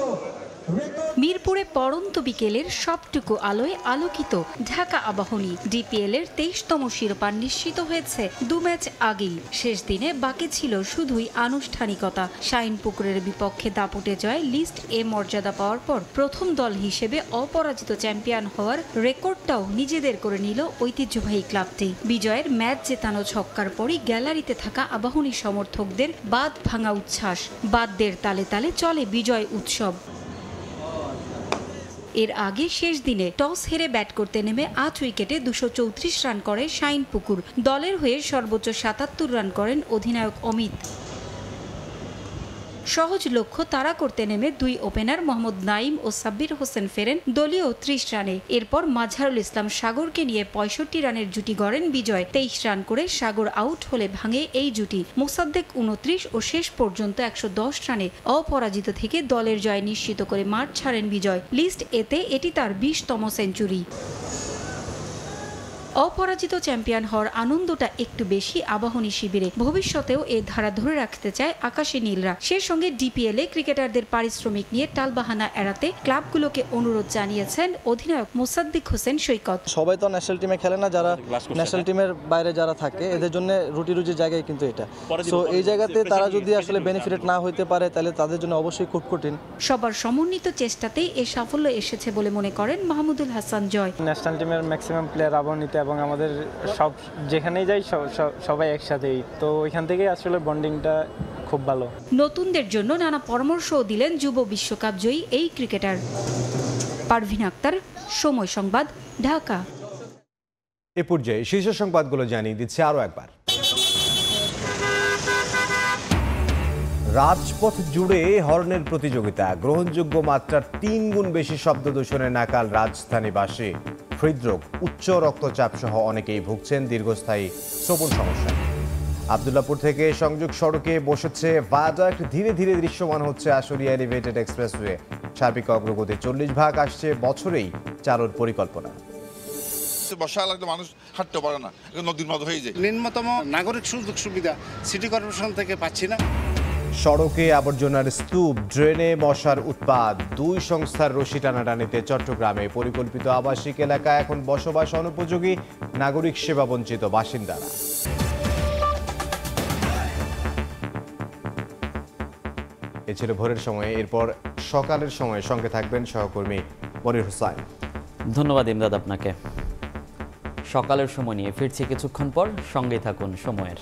মিরপুরে পরন্ত বিকেলের সবটুকু আলোয় আলোকিত ঢাকা আবাহনী ডিপিএল এর তেইশতম শিরোপা নিশ্চিত হয়েছে দু ম্যাচ আগেই শেষ দিনে বাকি ছিল শুধুই আনুষ্ঠানিকতা শাইন পুকুরের বিপক্ষে দাপুটে জয় লিস্ট এ মর্যাদা পাওয়ার পর প্রথম দল হিসেবে অপরাজিত চ্যাম্পিয়ন হওয়ার রেকর্ডটাও নিজেদের করে নিল ঐতিহ্যবাহী ক্লাবটি বিজয়ের ম্যাচ জেতানো ছক্কার পরই গ্যালারিতে থাকা আবাহনী সমর্থকদের বাদ ভাঙা উচ্ছ্বাস বাদদের তালে তালে চলে বিজয় উৎসব এর আগে শেষ দিনে টস হেরে ব্যাট করতে নেমে আট উইকেটে দুশো রান করে শাইন পুকুর দলের হয়ে সর্বোচ্চ সাতাত্তর রান করেন অধিনায়ক অমিত সহজ লক্ষ্য তারা করতে নেমে দুই ওপেনার মোহাম্মদ নাইম ও সাব্বির হোসেন ফেরেন দলীয় ত্রিশ রানে এরপর মাঝহারুল ইসলাম সাগরকে নিয়ে পঁয়ষট্টি রানের জুটি গড়েন বিজয় তেইশ রান করে সাগর আউট হলে ভাঙে এই জুটি মোসাদ্দেক উনত্রিশ ও শেষ পর্যন্ত একশো দশ রানে অপরাজিত থেকে দলের জয় নিশ্চিত করে মাঠ ছাড়েন বিজয় লিস্ট এতে এটি তার বিশতম সেঞ্চুরি অপরাজিত চ্যাম্পিয়ন হওয়ার আনন্দটা একটু বেশি আবাহনী শিবিরে ভবিষ্যতেও এ ধারা ধরে রাখতে চায় আকাশী নীলরা সে সঙ্গে এ ক্রিকেটারদের পারিশ্রমিক নিয়ে টালবাহানা এড়াতে ক্লাবগুলোকে অনুরোধ জানিয়েছেন অধিনায়ক মোসাদ্দিক হোসেন সৈকত সবাই তো ন্যাশনাল টিমে খেলে না যারা ন্যাশনাল টিমের বাইরে যারা থাকে এদের জন্য রুটি রুজি জায়গায় কিন্তু এটা সো এই জায়গাতে তারা যদি আসলে বেনিফিট না হইতে পারে তাহলে তাদের জন্য অবশ্যই খুব কঠিন সবার সমন্বিত চেষ্টাতেই এ সাফল্য এসেছে বলে মনে করেন মাহমুদুল হাসান জয় ন্যাশনাল টিমের ম্যাক্সিমাম প্লেয়ার নিতে এবং আমাদের সব যেখানেই যাই সবাই একসাথেই তো ওইখান থেকেই আসলে বন্ডিংটা খুব ভালো নতুনদের জন্য নানা পরামর্শও দিলেন যুব বিশ্বকাপ জয়ী এই ক্রিকেটার পারভিন আক্তার সময় সংবাদ ঢাকা এ পর্যায়ে শীর্ষ সংবাদগুলো জানিয়ে দিচ্ছে আরও একবার রাজপথ জুড়ে হর্নের প্রতিযোগিতা গ্রহণযোগ্য মাত্রার তিন গুণ বেশি শব্দ দূষণে নাকাল রাজধানীবাসী হৃদরোগ উচ্চ রক্তচাপ সহ অনেকেই ভুগছেন দীর্ঘস্থায়ী শ্রবণ সমস্যা আবদুল্লাপুর থেকে সংযোগ সড়কে বসেছে ভাডাক্ট ধীরে ধীরে দৃশ্যমান হচ্ছে আসরিয়া এলিভেটেড এক্সপ্রেসওয়ে সার্বিক অগ্রগতি চল্লিশ ভাগ আসছে বছরেই চালুর পরিকল্পনা বসা লাগলে মানুষ হাঁটতে পারে না নদীর মতো হয়ে যায় নিম্নতম নাগরিক সুযোগ সুবিধা সিটি কর্পোরেশন থেকে পাচ্ছি না সড়কে আবর্জনার স্তূপ ড্রেনে মশার উৎপাদ দুই সংস্থার রশি টানাটানিতে চট্টগ্রামে পরিকল্পিত আবাসিক এলাকা এখন বসবাস অনুপযোগী নাগরিক সেবা বঞ্চিত বাসিন্দারা এ ছিল ভোরের সময় এরপর সকালের সময় সঙ্গে থাকবেন সহকর্মী মনির হোসাইন ধন্যবাদ ইমদাদ আপনাকে সকালের সময় নিয়ে ফিরছি কিছুক্ষণ পর সঙ্গে থাকুন সময়ের